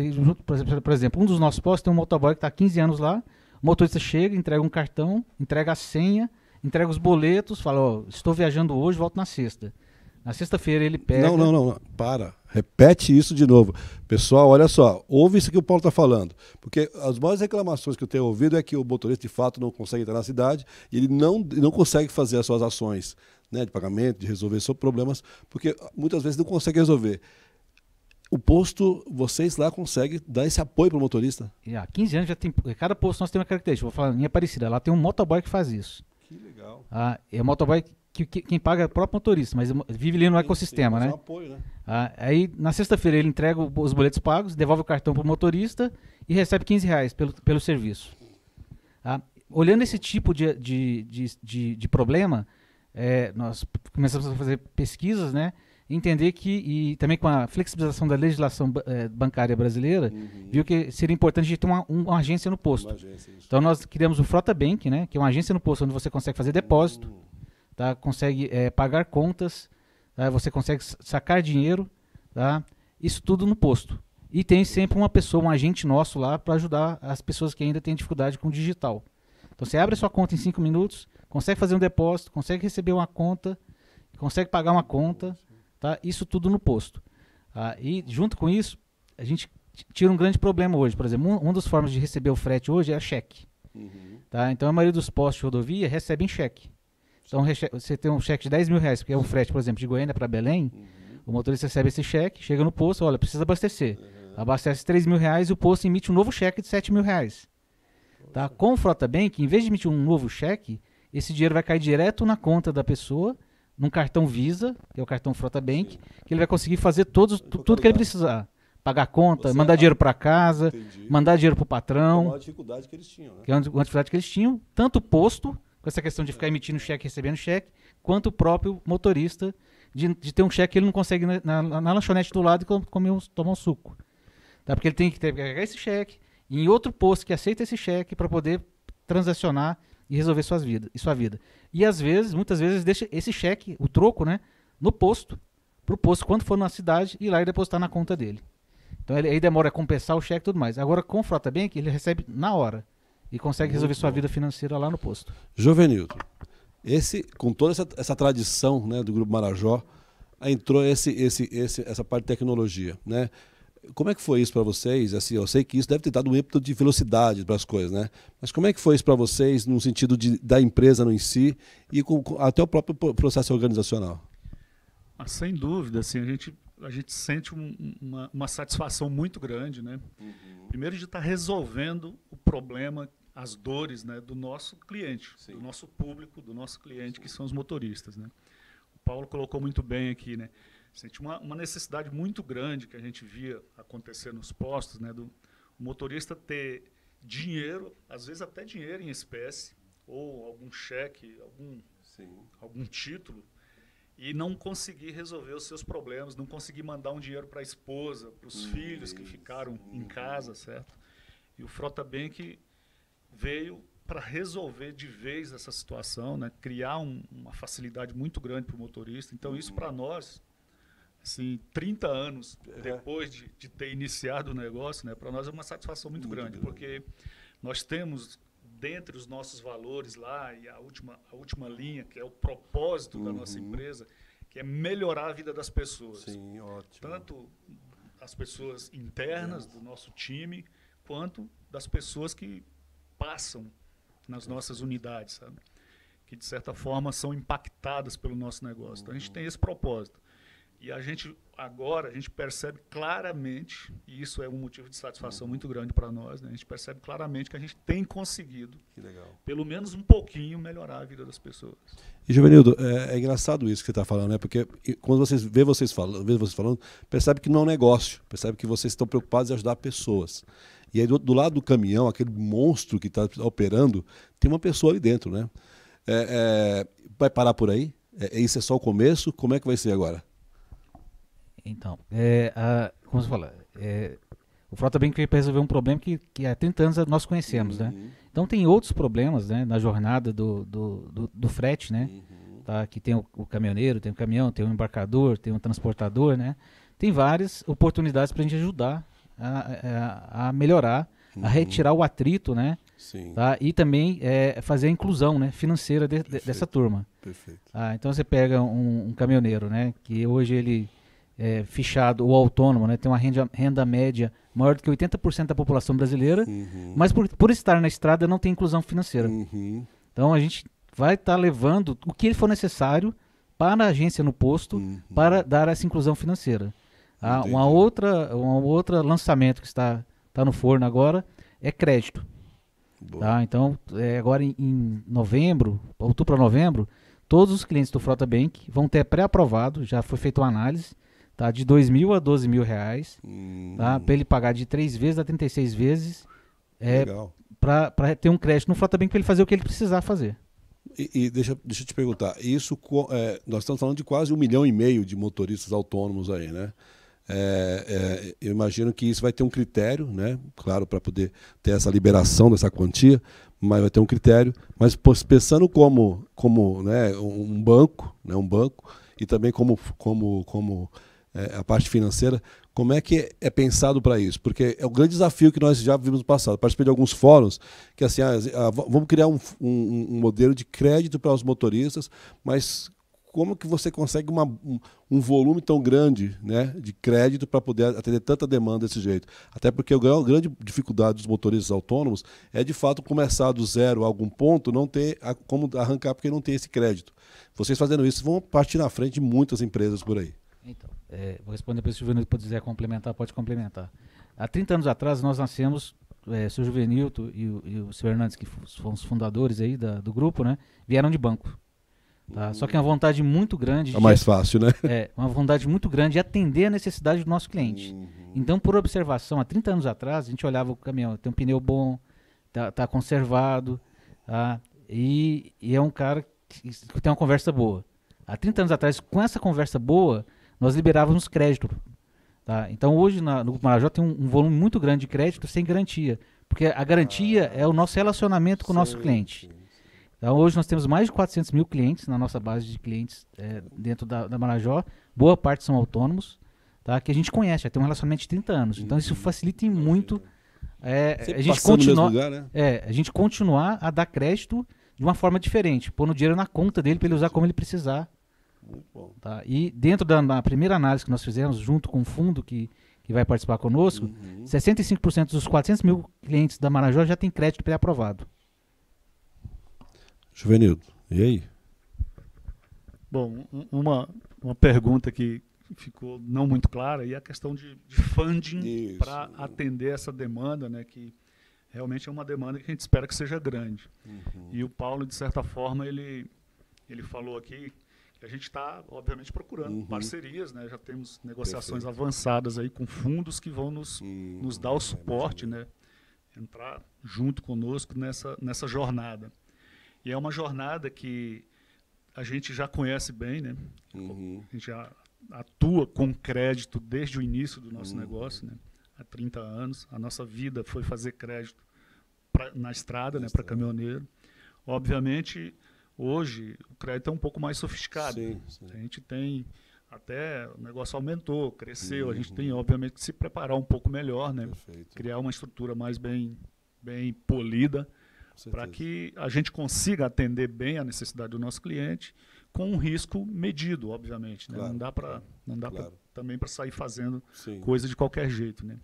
por exemplo, um dos nossos postos tem um motoboy que está há 15 anos lá. O motorista chega, entrega um cartão, entrega a senha, entrega os boletos, fala: oh, estou viajando hoje, volto na sexta. Na sexta-feira ele pega. Não, não, não, não, para. Repete isso de novo. Pessoal, olha só, ouve isso que o Paulo está falando. Porque as maiores reclamações que eu tenho ouvido é que o motorista de fato não consegue entrar na cidade e ele não, não consegue fazer as suas ações né, de pagamento, de resolver seus problemas, porque muitas vezes não consegue resolver o posto, vocês lá conseguem dar esse apoio para o motorista. E há 15 anos já tem. Cada posto nós tem uma característica. Vou falar em parecida. lá tem um motoboy que faz isso. Que legal. Ah, é motoboy que, que, quem paga é o próprio motorista, mas vive ali no ecossistema, né? É um apoio, né? Ah, aí na sexta-feira ele entrega os boletos pagos, devolve o cartão para o motorista e recebe 15 reais pelo, pelo serviço. Ah, olhando esse tipo de, de, de, de, de problema, é, nós começamos a fazer pesquisas, né? Entender que, e também com a flexibilização da legislação é, bancária brasileira, uhum. viu que seria importante a gente ter uma, uma agência no posto. Agência, então nós criamos o Frota Bank, né? Que é uma agência no posto onde você consegue fazer depósito. Uhum tá? consegue é, pagar contas, tá? você consegue sacar dinheiro, tá? isso tudo no posto. E tem sempre uma pessoa, um agente nosso lá para ajudar as pessoas que ainda têm dificuldade com o digital. Então você abre a sua conta em 5 minutos, consegue fazer um depósito, consegue receber uma conta, consegue pagar uma conta, tá? Isso tudo no posto. Ah, e junto com isso, a gente tira um grande problema hoje. Por exemplo, um, uma das formas de receber o frete hoje é a cheque. Uhum. Tá? Então a maioria dos postos de rodovia recebe em cheque. Então, você tem um cheque de 10 mil reais, que é um frete, por exemplo, de Goiânia para Belém, uhum. o motorista recebe esse cheque, chega no posto, olha, precisa abastecer. Uhum. Abastece 3 mil reais e o posto emite um novo cheque de 7 mil reais. Tá? Com o Frota Bank, em vez de emitir um novo cheque, esse dinheiro vai cair direto na conta da pessoa, num cartão Visa, que é o cartão Frota Bank, Sim. que ele vai conseguir fazer todos, o tudo que ele precisar. Pagar conta, Você mandar dinheiro para casa, Entendi. mandar dinheiro para o patrão. Que é uma dificuldade que eles tinham, né? Que é uma dificuldade que eles tinham. Tanto o posto, com essa questão de ficar emitindo cheque, recebendo cheque, quanto o próprio motorista de, de ter um cheque que ele não consegue na, na, na lanchonete do lado e comer um, tomar um suco. Tá? Porque ele tem que pegar esse cheque em outro posto que aceita esse cheque para poder transacionar e resolver suas vidas e sua vida. E às vezes, muitas vezes, deixa esse cheque, o troco, né, no posto, para o posto, quando for na cidade, ir lá e depositar na conta dele. Então ele, aí demora a compensar o cheque e tudo mais. Agora com o Frota Bank, ele recebe na hora e consegue Muito resolver sua vida financeira lá no posto. Juvenildo, esse, com toda essa, essa tradição né, do Grupo Marajó, entrou esse, esse, esse, essa parte de tecnologia, né? Como é que foi isso para vocês? Assim, eu sei que isso deve ter dado um ímpeto de velocidade para as coisas, né? Mas como é que foi isso para vocês no sentido de, da empresa no em si e com, com, até o próprio processo organizacional? Ah, sem dúvida, assim, a gente a gente sente um, uma, uma, satisfação muito grande, né? Uhum. Primeiro de estar tá resolvendo o problema as dores né, do nosso cliente, Sim. do nosso público, do nosso cliente, Sim. que são os motoristas. Né? O Paulo colocou muito bem aqui, né? Sente uma, uma necessidade muito grande que a gente via acontecer nos postos, né? Do motorista ter dinheiro, às vezes até dinheiro em espécie, ou algum cheque, algum, Sim. algum título, e não conseguir resolver os seus problemas, não conseguir mandar um dinheiro para a esposa, para os filhos que ficaram em uhum. casa, certo? E o Frota Bank veio para resolver de vez essa situação, né? criar um, uma facilidade muito grande para o motorista. Então, isso uhum. para nós, assim, 30 anos é. depois de, de ter iniciado o negócio, né? para nós é uma satisfação muito, muito grande, grande, porque nós temos dentre os nossos valores lá e a última, a última linha, que é o propósito uhum. da nossa uhum. empresa, que é melhorar a vida das pessoas. Sim, ótimo. Tanto as pessoas internas do nosso time, quanto das pessoas que passam nas nossas unidades, sabe? Que de certa forma são impactadas pelo nosso negócio. Então a gente tem esse propósito. E a gente agora a gente percebe claramente, e isso é um motivo de satisfação muito grande para nós, né? a gente percebe claramente que a gente tem conseguido, pelo menos um pouquinho, melhorar a vida das pessoas. E, Juvenildo, é, é engraçado isso que você está falando, né? porque quando vocês vê vocês, falando, vê vocês falando, percebe que não é um negócio, percebe que vocês estão preocupados em ajudar pessoas. E aí do, do lado do caminhão, aquele monstro que está operando, tem uma pessoa ali dentro, né? É, é, vai parar por aí? É, é, isso é só o começo? Como é que vai ser agora? Então, é, a, como você fala, é, o Frota bem veio para resolver um problema que, que há 30 anos nós conhecemos, né? uhum. né? Então tem outros problemas né, na jornada do, do, do, do frete, né? Uhum. Tá, que tem o, o, caminhoneiro, tem o caminhão, tem o embarcador, tem o transportador, né? Tem várias oportunidades para a gente ajudar a, é, a, melhorar, uhum. a retirar o atrito, né? Sim. Tá? E também é, fazer a inclusão né, financeira de, de, dessa turma. Perfeito. Ah, então você pega um, um, caminhoneiro, né? Que hoje ele é fichado ou autônomo, né? Tem uma renda, renda média maior do que 80% da população brasileira, uhum. mas por, por estar na estrada não tem inclusão financeira. Uhum. Então a gente vai estar tá levando o que ele for necessário para a agência no posto uhum. para dar essa inclusão financeira. Ah, uma outra, um outro lançamento que está, está no forno agora é crédito. Boa. Tá? Então, é, agora em, em novembro, outubro para novembro, todos os clientes do Frota Bank vão ter pré-aprovado, já foi feita uma análise, tá? De dois mil a doze mil reais, tá? hum. tá? Para ele pagar de três vezes a 36 vezes, é, para ter um crédito no Frota Bank para ele fazer o que ele precisar fazer. E, e, deixa, deixa eu te perguntar, isso é, nós estamos falando de quase um milhão e meio de motoristas autônomos aí, né? É, é, eu imagino que isso vai ter um critério, né? claro, para poder ter essa liberação dessa quantia, mas vai ter um critério. Mas pensando como, como né, um banco, né, um banco, e também como, como, como é, a parte financeira, como é que é pensado para isso? Porque é o um grande desafio que nós já vimos no passado. Participei de alguns fóruns que assim, ah, vamos criar um, um, um modelo de crédito para os motoristas, mas como que você consegue uma, um, um volume tão grande né, de crédito para poder atender tanta demanda desse jeito. Até porque a grande dificuldade dos motoristas autônomos é, de fato, começar do zero a algum ponto, não ter a, como arrancar porque não tem esse crédito. Vocês fazendo isso vão partir na frente de muitas empresas por aí. Então, é, vou responder para o Juvenil, se quiser complementar, pode complementar. Há 30 anos atrás, nós nascemos é, o seu Juvenilto e o, e o Hernandes, que foram os fundadores aí da, do grupo, né, vieram de banco. Tá? Só que é uma vontade muito grande. É mais de, fácil, né? É, uma vontade muito grande de atender a necessidade do nosso cliente. Uhum. Então, por observação, há 30 anos atrás, a gente olhava o caminhão, tem um pneu bom, tá, tá conservado, tá? E, e, é um cara que, que, tem uma conversa boa. Há 30 anos atrás, com essa conversa boa, nós liberávamos crédito. Tá? Então, hoje na, no Marajó tem um, um, volume muito grande de crédito sem garantia, porque a garantia ah, é o nosso relacionamento com sim, o nosso cliente. Sim. Então, hoje nós temos mais de 400 mil clientes na nossa base de clientes é, dentro da, da Marajó. Boa parte são autônomos, tá? que a gente conhece, já tem um relacionamento de 30 anos. Então, isso uhum. facilita muito é, a, gente continuar, lugar, né? é, a gente continuar a dar crédito de uma forma diferente, pôr o dinheiro na conta dele para ele usar como ele precisar. Tá? E dentro da, primeira análise que nós fizemos, junto com o fundo que, que vai participar conosco, uhum. 65% dos 400 mil clientes da Marajó já tem crédito pré-aprovado. Juvenildo, e aí? Bom, uma, uma pergunta que ficou não muito clara e é a questão de, de funding para atender essa demanda, né, que realmente é uma demanda que a gente espera que seja grande. Uhum. E o Paulo, de certa forma, ele, ele falou aqui que a gente está, obviamente, procurando uhum. parcerias, né, já temos negociações Perfeito. avançadas aí com fundos que vão nos, uhum. nos dar o suporte, né, entrar junto conosco nessa, nessa jornada. E é uma jornada que a gente já conhece bem, né? Uhum. A gente já atua com crédito desde o início do nosso uhum. negócio, né? Há 30 anos. A nossa vida foi fazer crédito pra, na estrada, na né? Para caminhoneiro. Obviamente, hoje, o crédito é um pouco mais sofisticado. Sim, né? sim. A gente tem até o negócio aumentou, cresceu. Uhum. A gente uhum. tem, obviamente, que se preparar um pouco melhor, né? Perfeito. Criar uma estrutura mais bem, bem polida para que a gente consiga atender bem a necessidade do nosso cliente com um risco medido, obviamente. Né? Claro. Não dá para não dá claro. pra, também para sair fazendo Sim. coisa de qualquer jeito, né?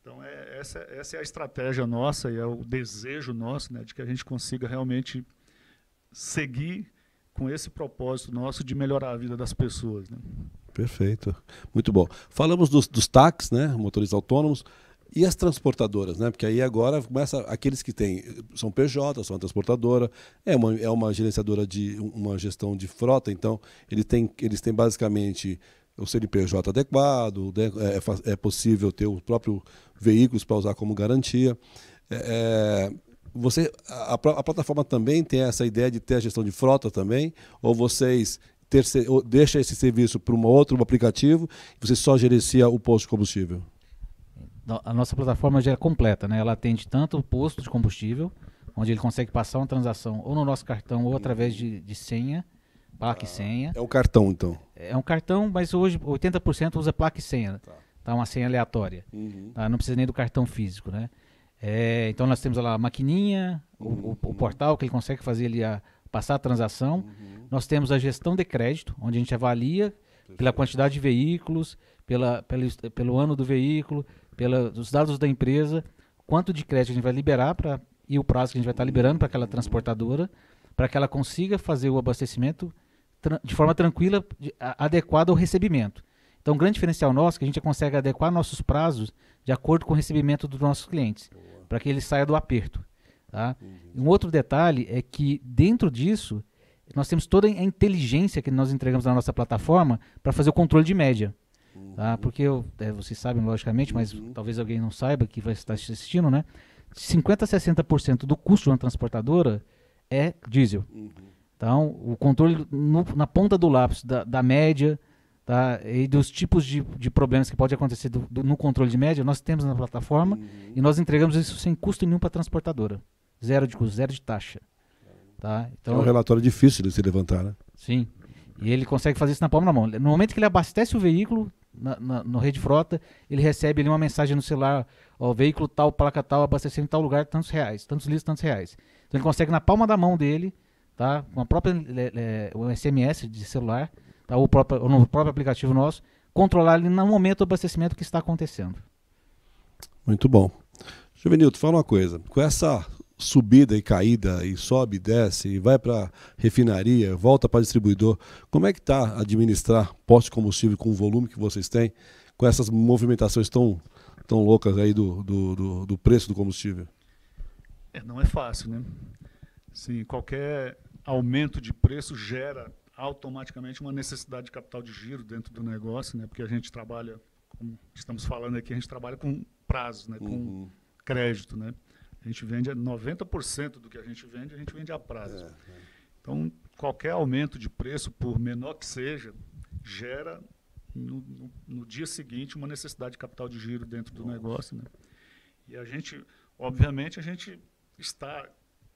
Então é, essa, essa é a estratégia nossa e é o desejo nosso, né, de que a gente consiga realmente seguir com esse propósito nosso de melhorar a vida das pessoas, né? Perfeito, muito bom. Falamos dos, dos táxis, né, motores autônomos. E as transportadoras, né? Porque aí agora começa aqueles que têm são PJ, são uma transportadora, é uma, é uma gerenciadora de uma gestão de frota, então ele tem, eles têm basicamente o CNPJ adequado, né? é, é, é possível ter os próprios veículos para usar como garantia. É, é você, a, a plataforma também tem essa ideia de ter a gestão de frota também, ou vocês terce, ou deixa esse serviço para um outro aplicativo, você só gerencia o posto de combustível? a nossa plataforma já é completa, né? Ela atende tanto o posto de combustível, onde ele consegue passar uma transação ou no nosso cartão ou através de, de senha, placa ah, e senha. É o cartão, então? É um cartão, mas hoje 80% usa placa e senha. Tá. tá uma senha aleatória. Uhum. Tá? Não precisa nem do cartão físico, né? É, então nós temos lá a maquininha, uhum. o, o, uhum. portal que ele consegue fazer ali a, passar a transação. Uhum. Nós temos a gestão de crédito, onde a gente avalia pela quantidade de veículos, pela, pelo ano do veículo, pelos dados da empresa, quanto de crédito a gente vai liberar pra, e o prazo que a gente vai estar tá liberando para aquela transportadora, para que ela consiga fazer o abastecimento de forma tranquila, de, a, adequada ao recebimento. Então, o grande diferencial nosso é que a gente consegue adequar nossos prazos de acordo com o recebimento dos nossos clientes, para que ele saia do aperto. Tá? Um outro detalhe é que, dentro disso, nós temos toda a inteligência que nós entregamos na nossa plataforma para fazer o controle de média. Tá? Uhum. Porque eu, é, vocês sabem, logicamente, mas uhum. talvez alguém não saiba que vai estar assistindo, né? 50% a 60% do custo de uma transportadora é diesel. Uhum. Então, o controle no, na ponta do lápis da, da média tá? e dos tipos de, de problemas que pode acontecer do, do, no controle de média, nós temos na plataforma uhum. e nós entregamos isso sem custo nenhum para a transportadora. Zero de custo, zero de taxa. Tá? Então, é um relatório difícil de se levantar, né? Sim. E ele consegue fazer isso na palma da mão. No momento que ele abastece o veículo, na, na, no Rede Frota, ele recebe ali uma mensagem no celular, ó, veículo tal, placa tal, abastecendo em tal lugar, tantos reais, tantos litros, tantos reais. Então ele consegue na palma da mão dele, tá? Com a própria é, o SMS de celular, tá? ou, próprio, ou no próprio aplicativo nosso, controlar ali no momento do abastecimento que está acontecendo. Muito bom. Juvenil, tu fala uma coisa. Com essa subida e caída e sobe e desce e vai para refinaria, volta para distribuidor. Como é que está administrar posto de combustível com o volume que vocês têm, com essas movimentações tão, tão loucas aí do, do, do, do preço do combustível? É, não é fácil, né? Sim, qualquer aumento de preço gera automaticamente uma necessidade de capital de giro dentro do negócio, né? Porque a gente trabalha, como estamos falando aqui, a gente trabalha com prazos, né? Com uhum. crédito, né? A gente vende 90% do que a gente vende, a gente vende a prazo. É, é. Então, qualquer aumento de preço, por menor que seja, gera no, no, no dia seguinte uma necessidade de capital de giro dentro do Nossa. negócio. Né? E a gente, obviamente, a gente está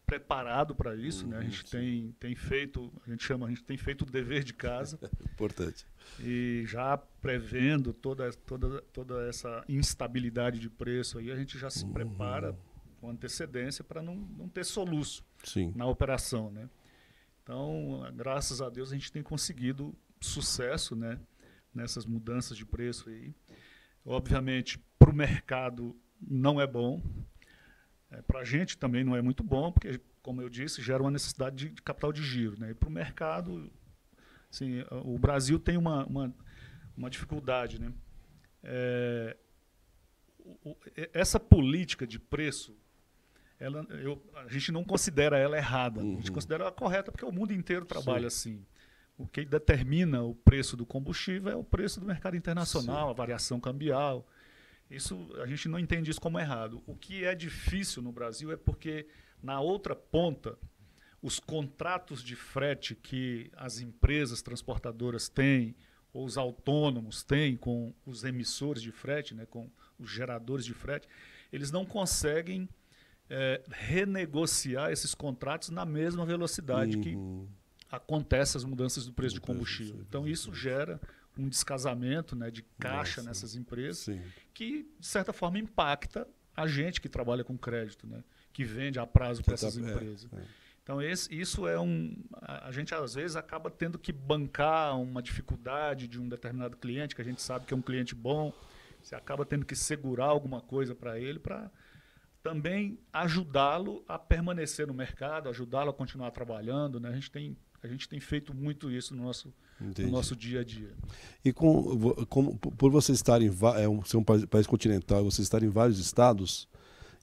preparado para isso, né? A uhum, gente tem, tem feito, a gente chama, a gente tem feito o dever de casa. Importante. E já prevendo toda, toda, toda essa instabilidade de preço aí, a gente já se uhum. prepara com antecedência para não, não ter soluço Sim. na operação, né? Então, graças a Deus, a gente tem conseguido sucesso né, nessas mudanças de preço. Aí. Obviamente, para o mercado não é bom, é, para a gente também não é muito bom, porque, como eu disse, gera uma necessidade de, de capital de giro. Né? E para o mercado, assim, o Brasil tem uma, uma, uma dificuldade. Né? É, essa política de preço ela, eu, a gente não considera ela errada, uhum. a gente uhum. considera ela correta porque o mundo inteiro trabalha Sim. assim. O que determina o preço do combustível é o preço do mercado internacional, Sim. a variação cambial. Isso a gente não entende isso como errado. O que é difícil no Brasil é porque na outra ponta os contratos de frete que as empresas transportadoras têm ou os autônomos têm com os emissores de frete, né, com os geradores de frete, eles não conseguem é, renegociar esses contratos na mesma velocidade uhum. que acontece as mudanças do preço de combustível. Então isso gera um descasamento né, de caixa Nossa. nessas empresas Sim. que, de certa forma, impacta a gente que trabalha com crédito, né, que vende a prazo para essas tá, é, empresas. É, é. Então, esse, isso é um. A, a, gente, às vezes, acaba tendo que bancar uma dificuldade de um determinado cliente, que a gente sabe que é um cliente bom. Você acaba tendo que segurar alguma coisa para ele para também ajudá-lo a permanecer no mercado, ajudá-lo a continuar trabalhando. Né? A, gente tem, a gente tem feito muito isso no nosso, no nosso dia a dia. E com, com por vocês estarem, é um, ser um país, país continental, vocês estarem em vários estados,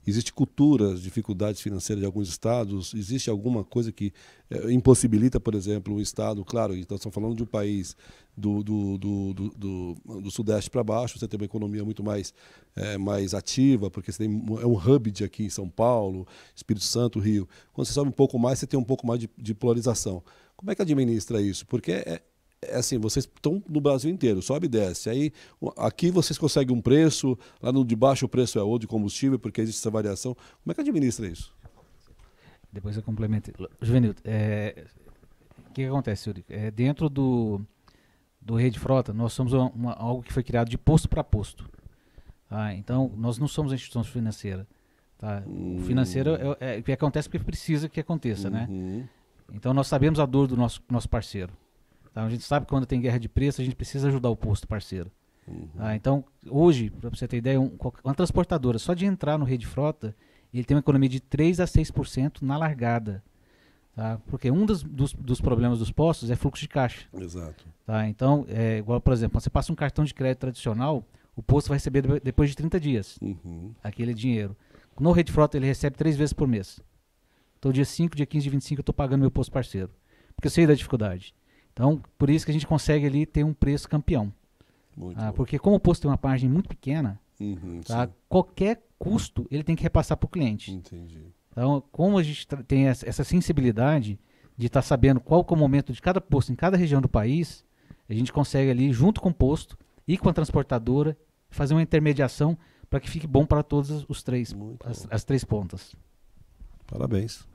Existe cultura, dificuldades financeiras de alguns estados, existe alguma coisa que é, impossibilita, por exemplo, o estado, claro, então estamos falando de um país do, do, do, do, do sudeste para baixo, você tem uma economia muito mais, é, mais ativa, porque você tem, é um hub de aqui em São Paulo, Espírito Santo, Rio. Quando você sobe um pouco mais, você tem um pouco mais de, de polarização. Como é que administra isso? Porque é, é assim, vocês estão no Brasil inteiro, sobe e desce. Aí aqui vocês conseguem um preço, lá no de baixo o preço é outro de combustível, porque existe essa variação. Como é que administra isso? Depois eu complemento. Juvenil, é, o que acontece, Yuri? É, dentro do, do Rede Frota, nós somos uma, uma, algo que foi criado de posto para posto. Tá? Então, nós não somos instituição financeira. Tá? O hum. financeiro é, é, é, acontece porque precisa que aconteça, né? uhum. né? Então, nós sabemos a dor do nosso, nosso parceiro. Tá? A gente sabe que quando tem guerra de preço, a gente precisa ajudar o posto parceiro. Uhum. Ah, então, hoje, para você ter ideia, um, uma transportadora, só de entrar no Rede Frota, ele tem uma economia de 3 a 6% na largada. Tá? Porque um dos, dos, dos, problemas dos postos é fluxo de caixa. Exato. Tá? Então, é, igual, por exemplo, quando você passa um cartão de crédito tradicional, o posto vai receber depois de 30 dias uhum. aquele dinheiro. No Rede Frota, ele recebe três vezes por mês. Então, dia 5, dia 15, dia 25, eu estou pagando meu posto parceiro. Porque eu sei da dificuldade. Então, por isso que a gente consegue ali ter um preço campeão. Ah, porque como o posto tem uma margem muito pequena, uhum, tá? qualquer custo ele tem que repassar para o cliente. Entendi. Então, como a gente tem essa sensibilidade de estar tá sabendo qual é o momento de cada posto em cada região do país, a gente consegue ali, junto com o posto e com a transportadora, fazer uma intermediação para que fique bom para todas os três, as, as três pontas. Parabéns.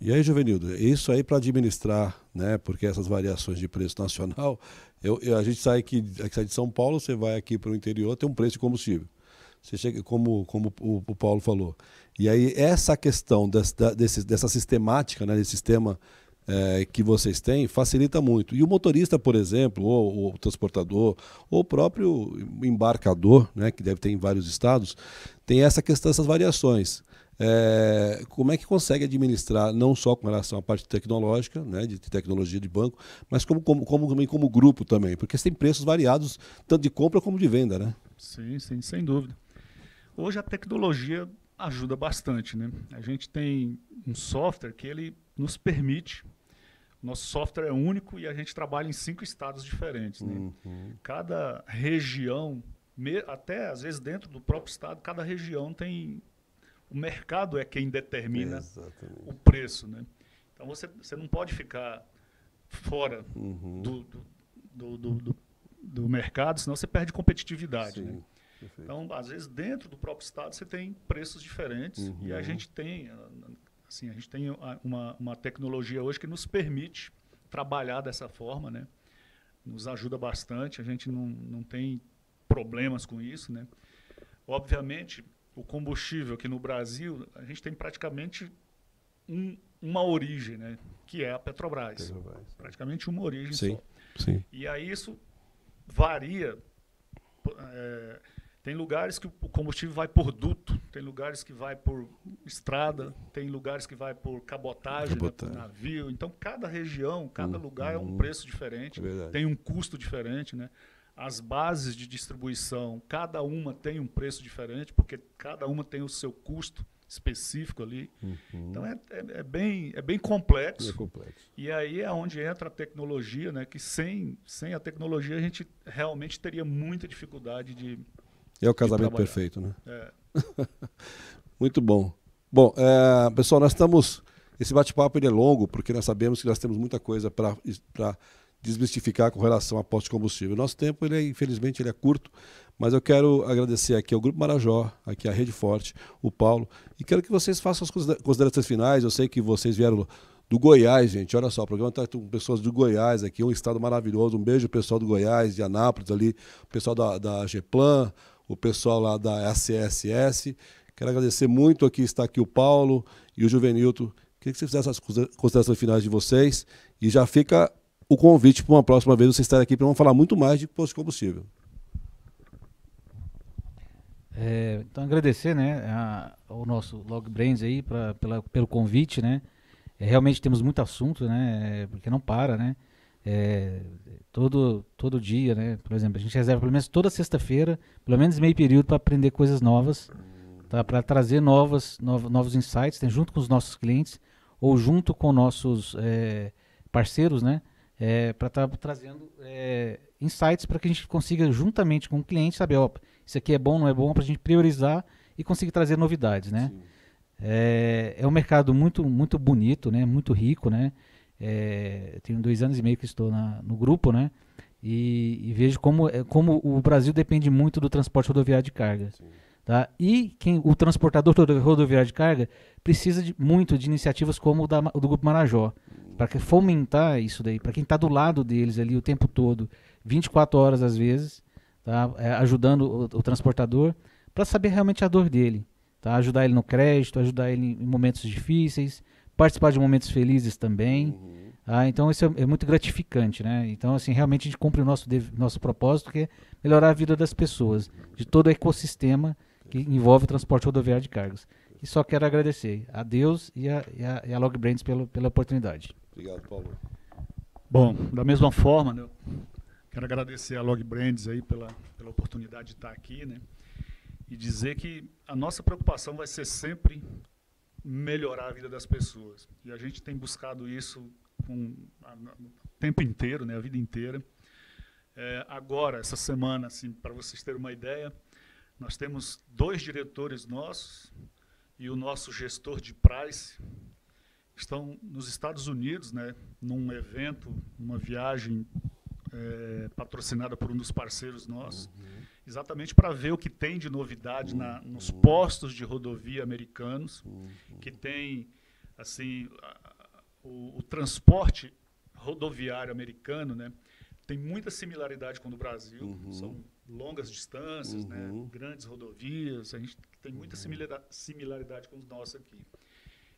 E aí, Juvenildo, isso aí para administrar, né? Porque essas variações de preço nacional, eu, eu, a gente sai aqui, aqui é sai de São Paulo, você vai aqui para o interior, tem um preço de combustível. Você chega, como, como o, o Paulo falou. E aí, essa questão da, desse, dessa sistemática, né, desse sistema é, que vocês têm, facilita muito. E o motorista, por exemplo, ou, ou o transportador, ou o próprio embarcador, né, que deve ter em vários estados, tem essa questão, essas variações. É, como é que consegue administrar, não só com relação à parte tecnológica, né, de tecnologia de banco, mas como, como, como, como grupo também? Porque você tem preços variados, tanto de compra como de venda, né? Sim, sim, sem dúvida. Hoje a tecnologia ajuda bastante, né? A gente tem um software que ele nos permite nosso software é único e a gente trabalha em cinco estados diferentes. Né? Uhum. Cada região, até às vezes dentro do próprio estado, cada região tem o mercado é quem determina Exatamente. o preço, né? Então você, você não pode ficar fora uhum. do, do, do, do, do, mercado, senão você perde competitividade. Né? Então, às vezes, dentro do próprio estado, você tem preços diferentes uhum. e a gente tem, ah, assim, a gente tem uma, uma tecnologia hoje que nos permite trabalhar dessa forma, né? Nos ajuda bastante, a gente não, não tem problemas com isso, né? Obviamente, o combustível aqui no Brasil, a gente tem praticamente um, uma origem, né? que é a Petrobras. Petrobras. Praticamente uma origem sim, só. Sim. E aí isso varia. É, tem lugares que o combustível vai por duto, tem lugares que vai por estrada, tem lugares que vai por cabotagem, cabotagem. Né, por navio. Então, cada região, cada hum, lugar hum, é um hum, preço diferente, é tem um custo diferente, né? as bases de distribuição, cada uma tem um preço diferente, porque cada uma tem o seu custo específico ali. Uhum. Então é, é, é, bem, é bem complexo. É complexo. E aí é onde entra a tecnologia, né? Que sem, sem a tecnologia a gente realmente teria muita dificuldade de. É o casamento perfeito, né? É. Muito bom. Bom, é, pessoal, nós estamos. Esse bate-papo é longo, porque nós sabemos que nós temos muita coisa para desmistificar com relação à posse de combustível. Nosso tempo, ele é, infelizmente, ele é curto, mas eu quero agradecer aqui ao Grupo Marajó, aqui à Rede Forte, o Paulo, e quero que vocês façam as considerações finais. Eu sei que vocês vieram do Goiás, gente. Olha só, o programa está com pessoas do Goiás aqui, um estado maravilhoso. Um beijo pessoal do Goiás, de Anápolis ali, o pessoal da, da GEPLAN, o pessoal lá da SSS. Quero agradecer muito aqui, está aqui o Paulo e o Juvenilto. Queria que você fizesse as considerações finais de vocês. E já fica o convite para uma próxima vez você estar aqui para falar muito mais de posto de combustível. É, então agradecer né, a, ao nosso Log Brands aí pra, pela, pelo convite, né? É, realmente temos muito assunto, né? É, porque não para, né? É, todo, todo dia, né? Por exemplo, a gente reserva pelo menos toda sexta-feira, pelo menos meio período para aprender coisas novas, tá? Para trazer novas, novos, novos insights, né? junto com os nossos clientes ou junto com nossos é, parceiros, né? é, para estar tá trazendo é, insights para que a gente consiga, juntamente com o cliente, saber, ó, isso aqui é bom, não é bom, para a gente priorizar e conseguir trazer novidades, né? É, é, um mercado muito, muito bonito, né? Muito rico, né? É, tenho dois anos e meio que estou na, no grupo, né? E, e, vejo como, é, como o Brasil depende muito do transporte rodoviário de carga. Sim. Tá? E quem, o transportador rodoviário de carga precisa de, muito de iniciativas como o da, do Grupo Marajó, para fomentar isso daí, para quem está do lado deles ali o tempo todo, 24 horas às vezes, tá? É, ajudando o, o transportador, para saber realmente a dor dele, tá? ajudar ele no crédito, ajudar ele em momentos difíceis, participar de momentos felizes também. Uhum. Tá? Então isso é, é, muito gratificante, né? Então assim realmente a gente cumpre o nosso, nosso propósito que é melhorar a vida das pessoas, de todo o ecossistema que envolve o transporte rodoviário de cargas. E só quero agradecer a Deus e a, e a, e a Log Brands pelo, pela oportunidade. Obrigado, Paulo. Bom, da mesma forma, né, quero agradecer a Log Brands aí pela, pela oportunidade de estar aqui, né? E dizer que a nossa preocupação vai ser sempre melhorar a vida das pessoas. E a gente tem buscado isso com a, o tempo inteiro, né, a vida inteira. É, agora, essa semana, assim, para vocês terem uma ideia, nós temos dois diretores nossos e o nosso gestor de price estão nos Estados Unidos, né, num evento, uma viagem é, patrocinada por um dos parceiros nossos, uhum. exatamente para ver o que tem de novidade uhum. na, nos postos de rodovia americanos, uhum. que tem assim a, o, o, transporte rodoviário americano, né, tem muita similaridade com o do Brasil, são uhum. longas distâncias, né, uhum. grandes rodovias, a gente tem muita uhum. similaridade com os nossos aqui.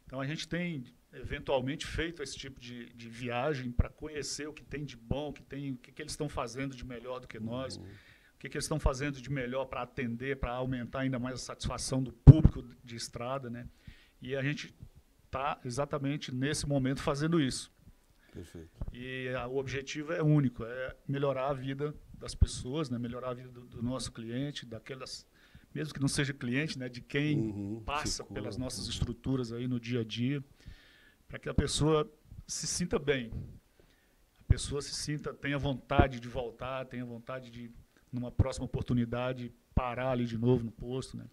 Então, a gente tem, eventualmente, feito esse tipo de, de viagem para conhecer o que tem de bom, o que, tem, o que, que eles estão fazendo de melhor do que nós, uhum. o que, que eles estão fazendo de melhor para atender, para aumentar ainda mais a satisfação do público de estrada. Né? E a gente está, exatamente nesse momento, fazendo isso. Perfeito. E a, o objetivo é único, é melhorar a vida das pessoas, né? melhorar a vida do, do nosso cliente, daquelas mesmo que não seja cliente, né, de quem uhum, passa ficou, pelas nossas estruturas aí no dia a dia, para que a pessoa se sinta bem, a pessoa se sinta, tenha vontade de voltar, tenha vontade de, numa próxima oportunidade, parar ali de novo no posto, né?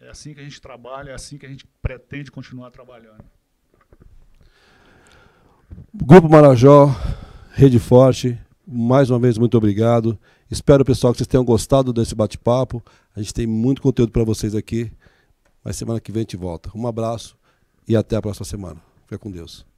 É assim que a gente trabalha, é assim que a gente pretende continuar trabalhando. Grupo Marajó, Rede Forte, mais uma vez muito obrigado. Espero, pessoal, que vocês tenham gostado desse bate-papo. A gente tem muito conteúdo para vocês aqui. Mas semana que vem a gente volta. Um abraço e até a próxima semana. Fica com Deus.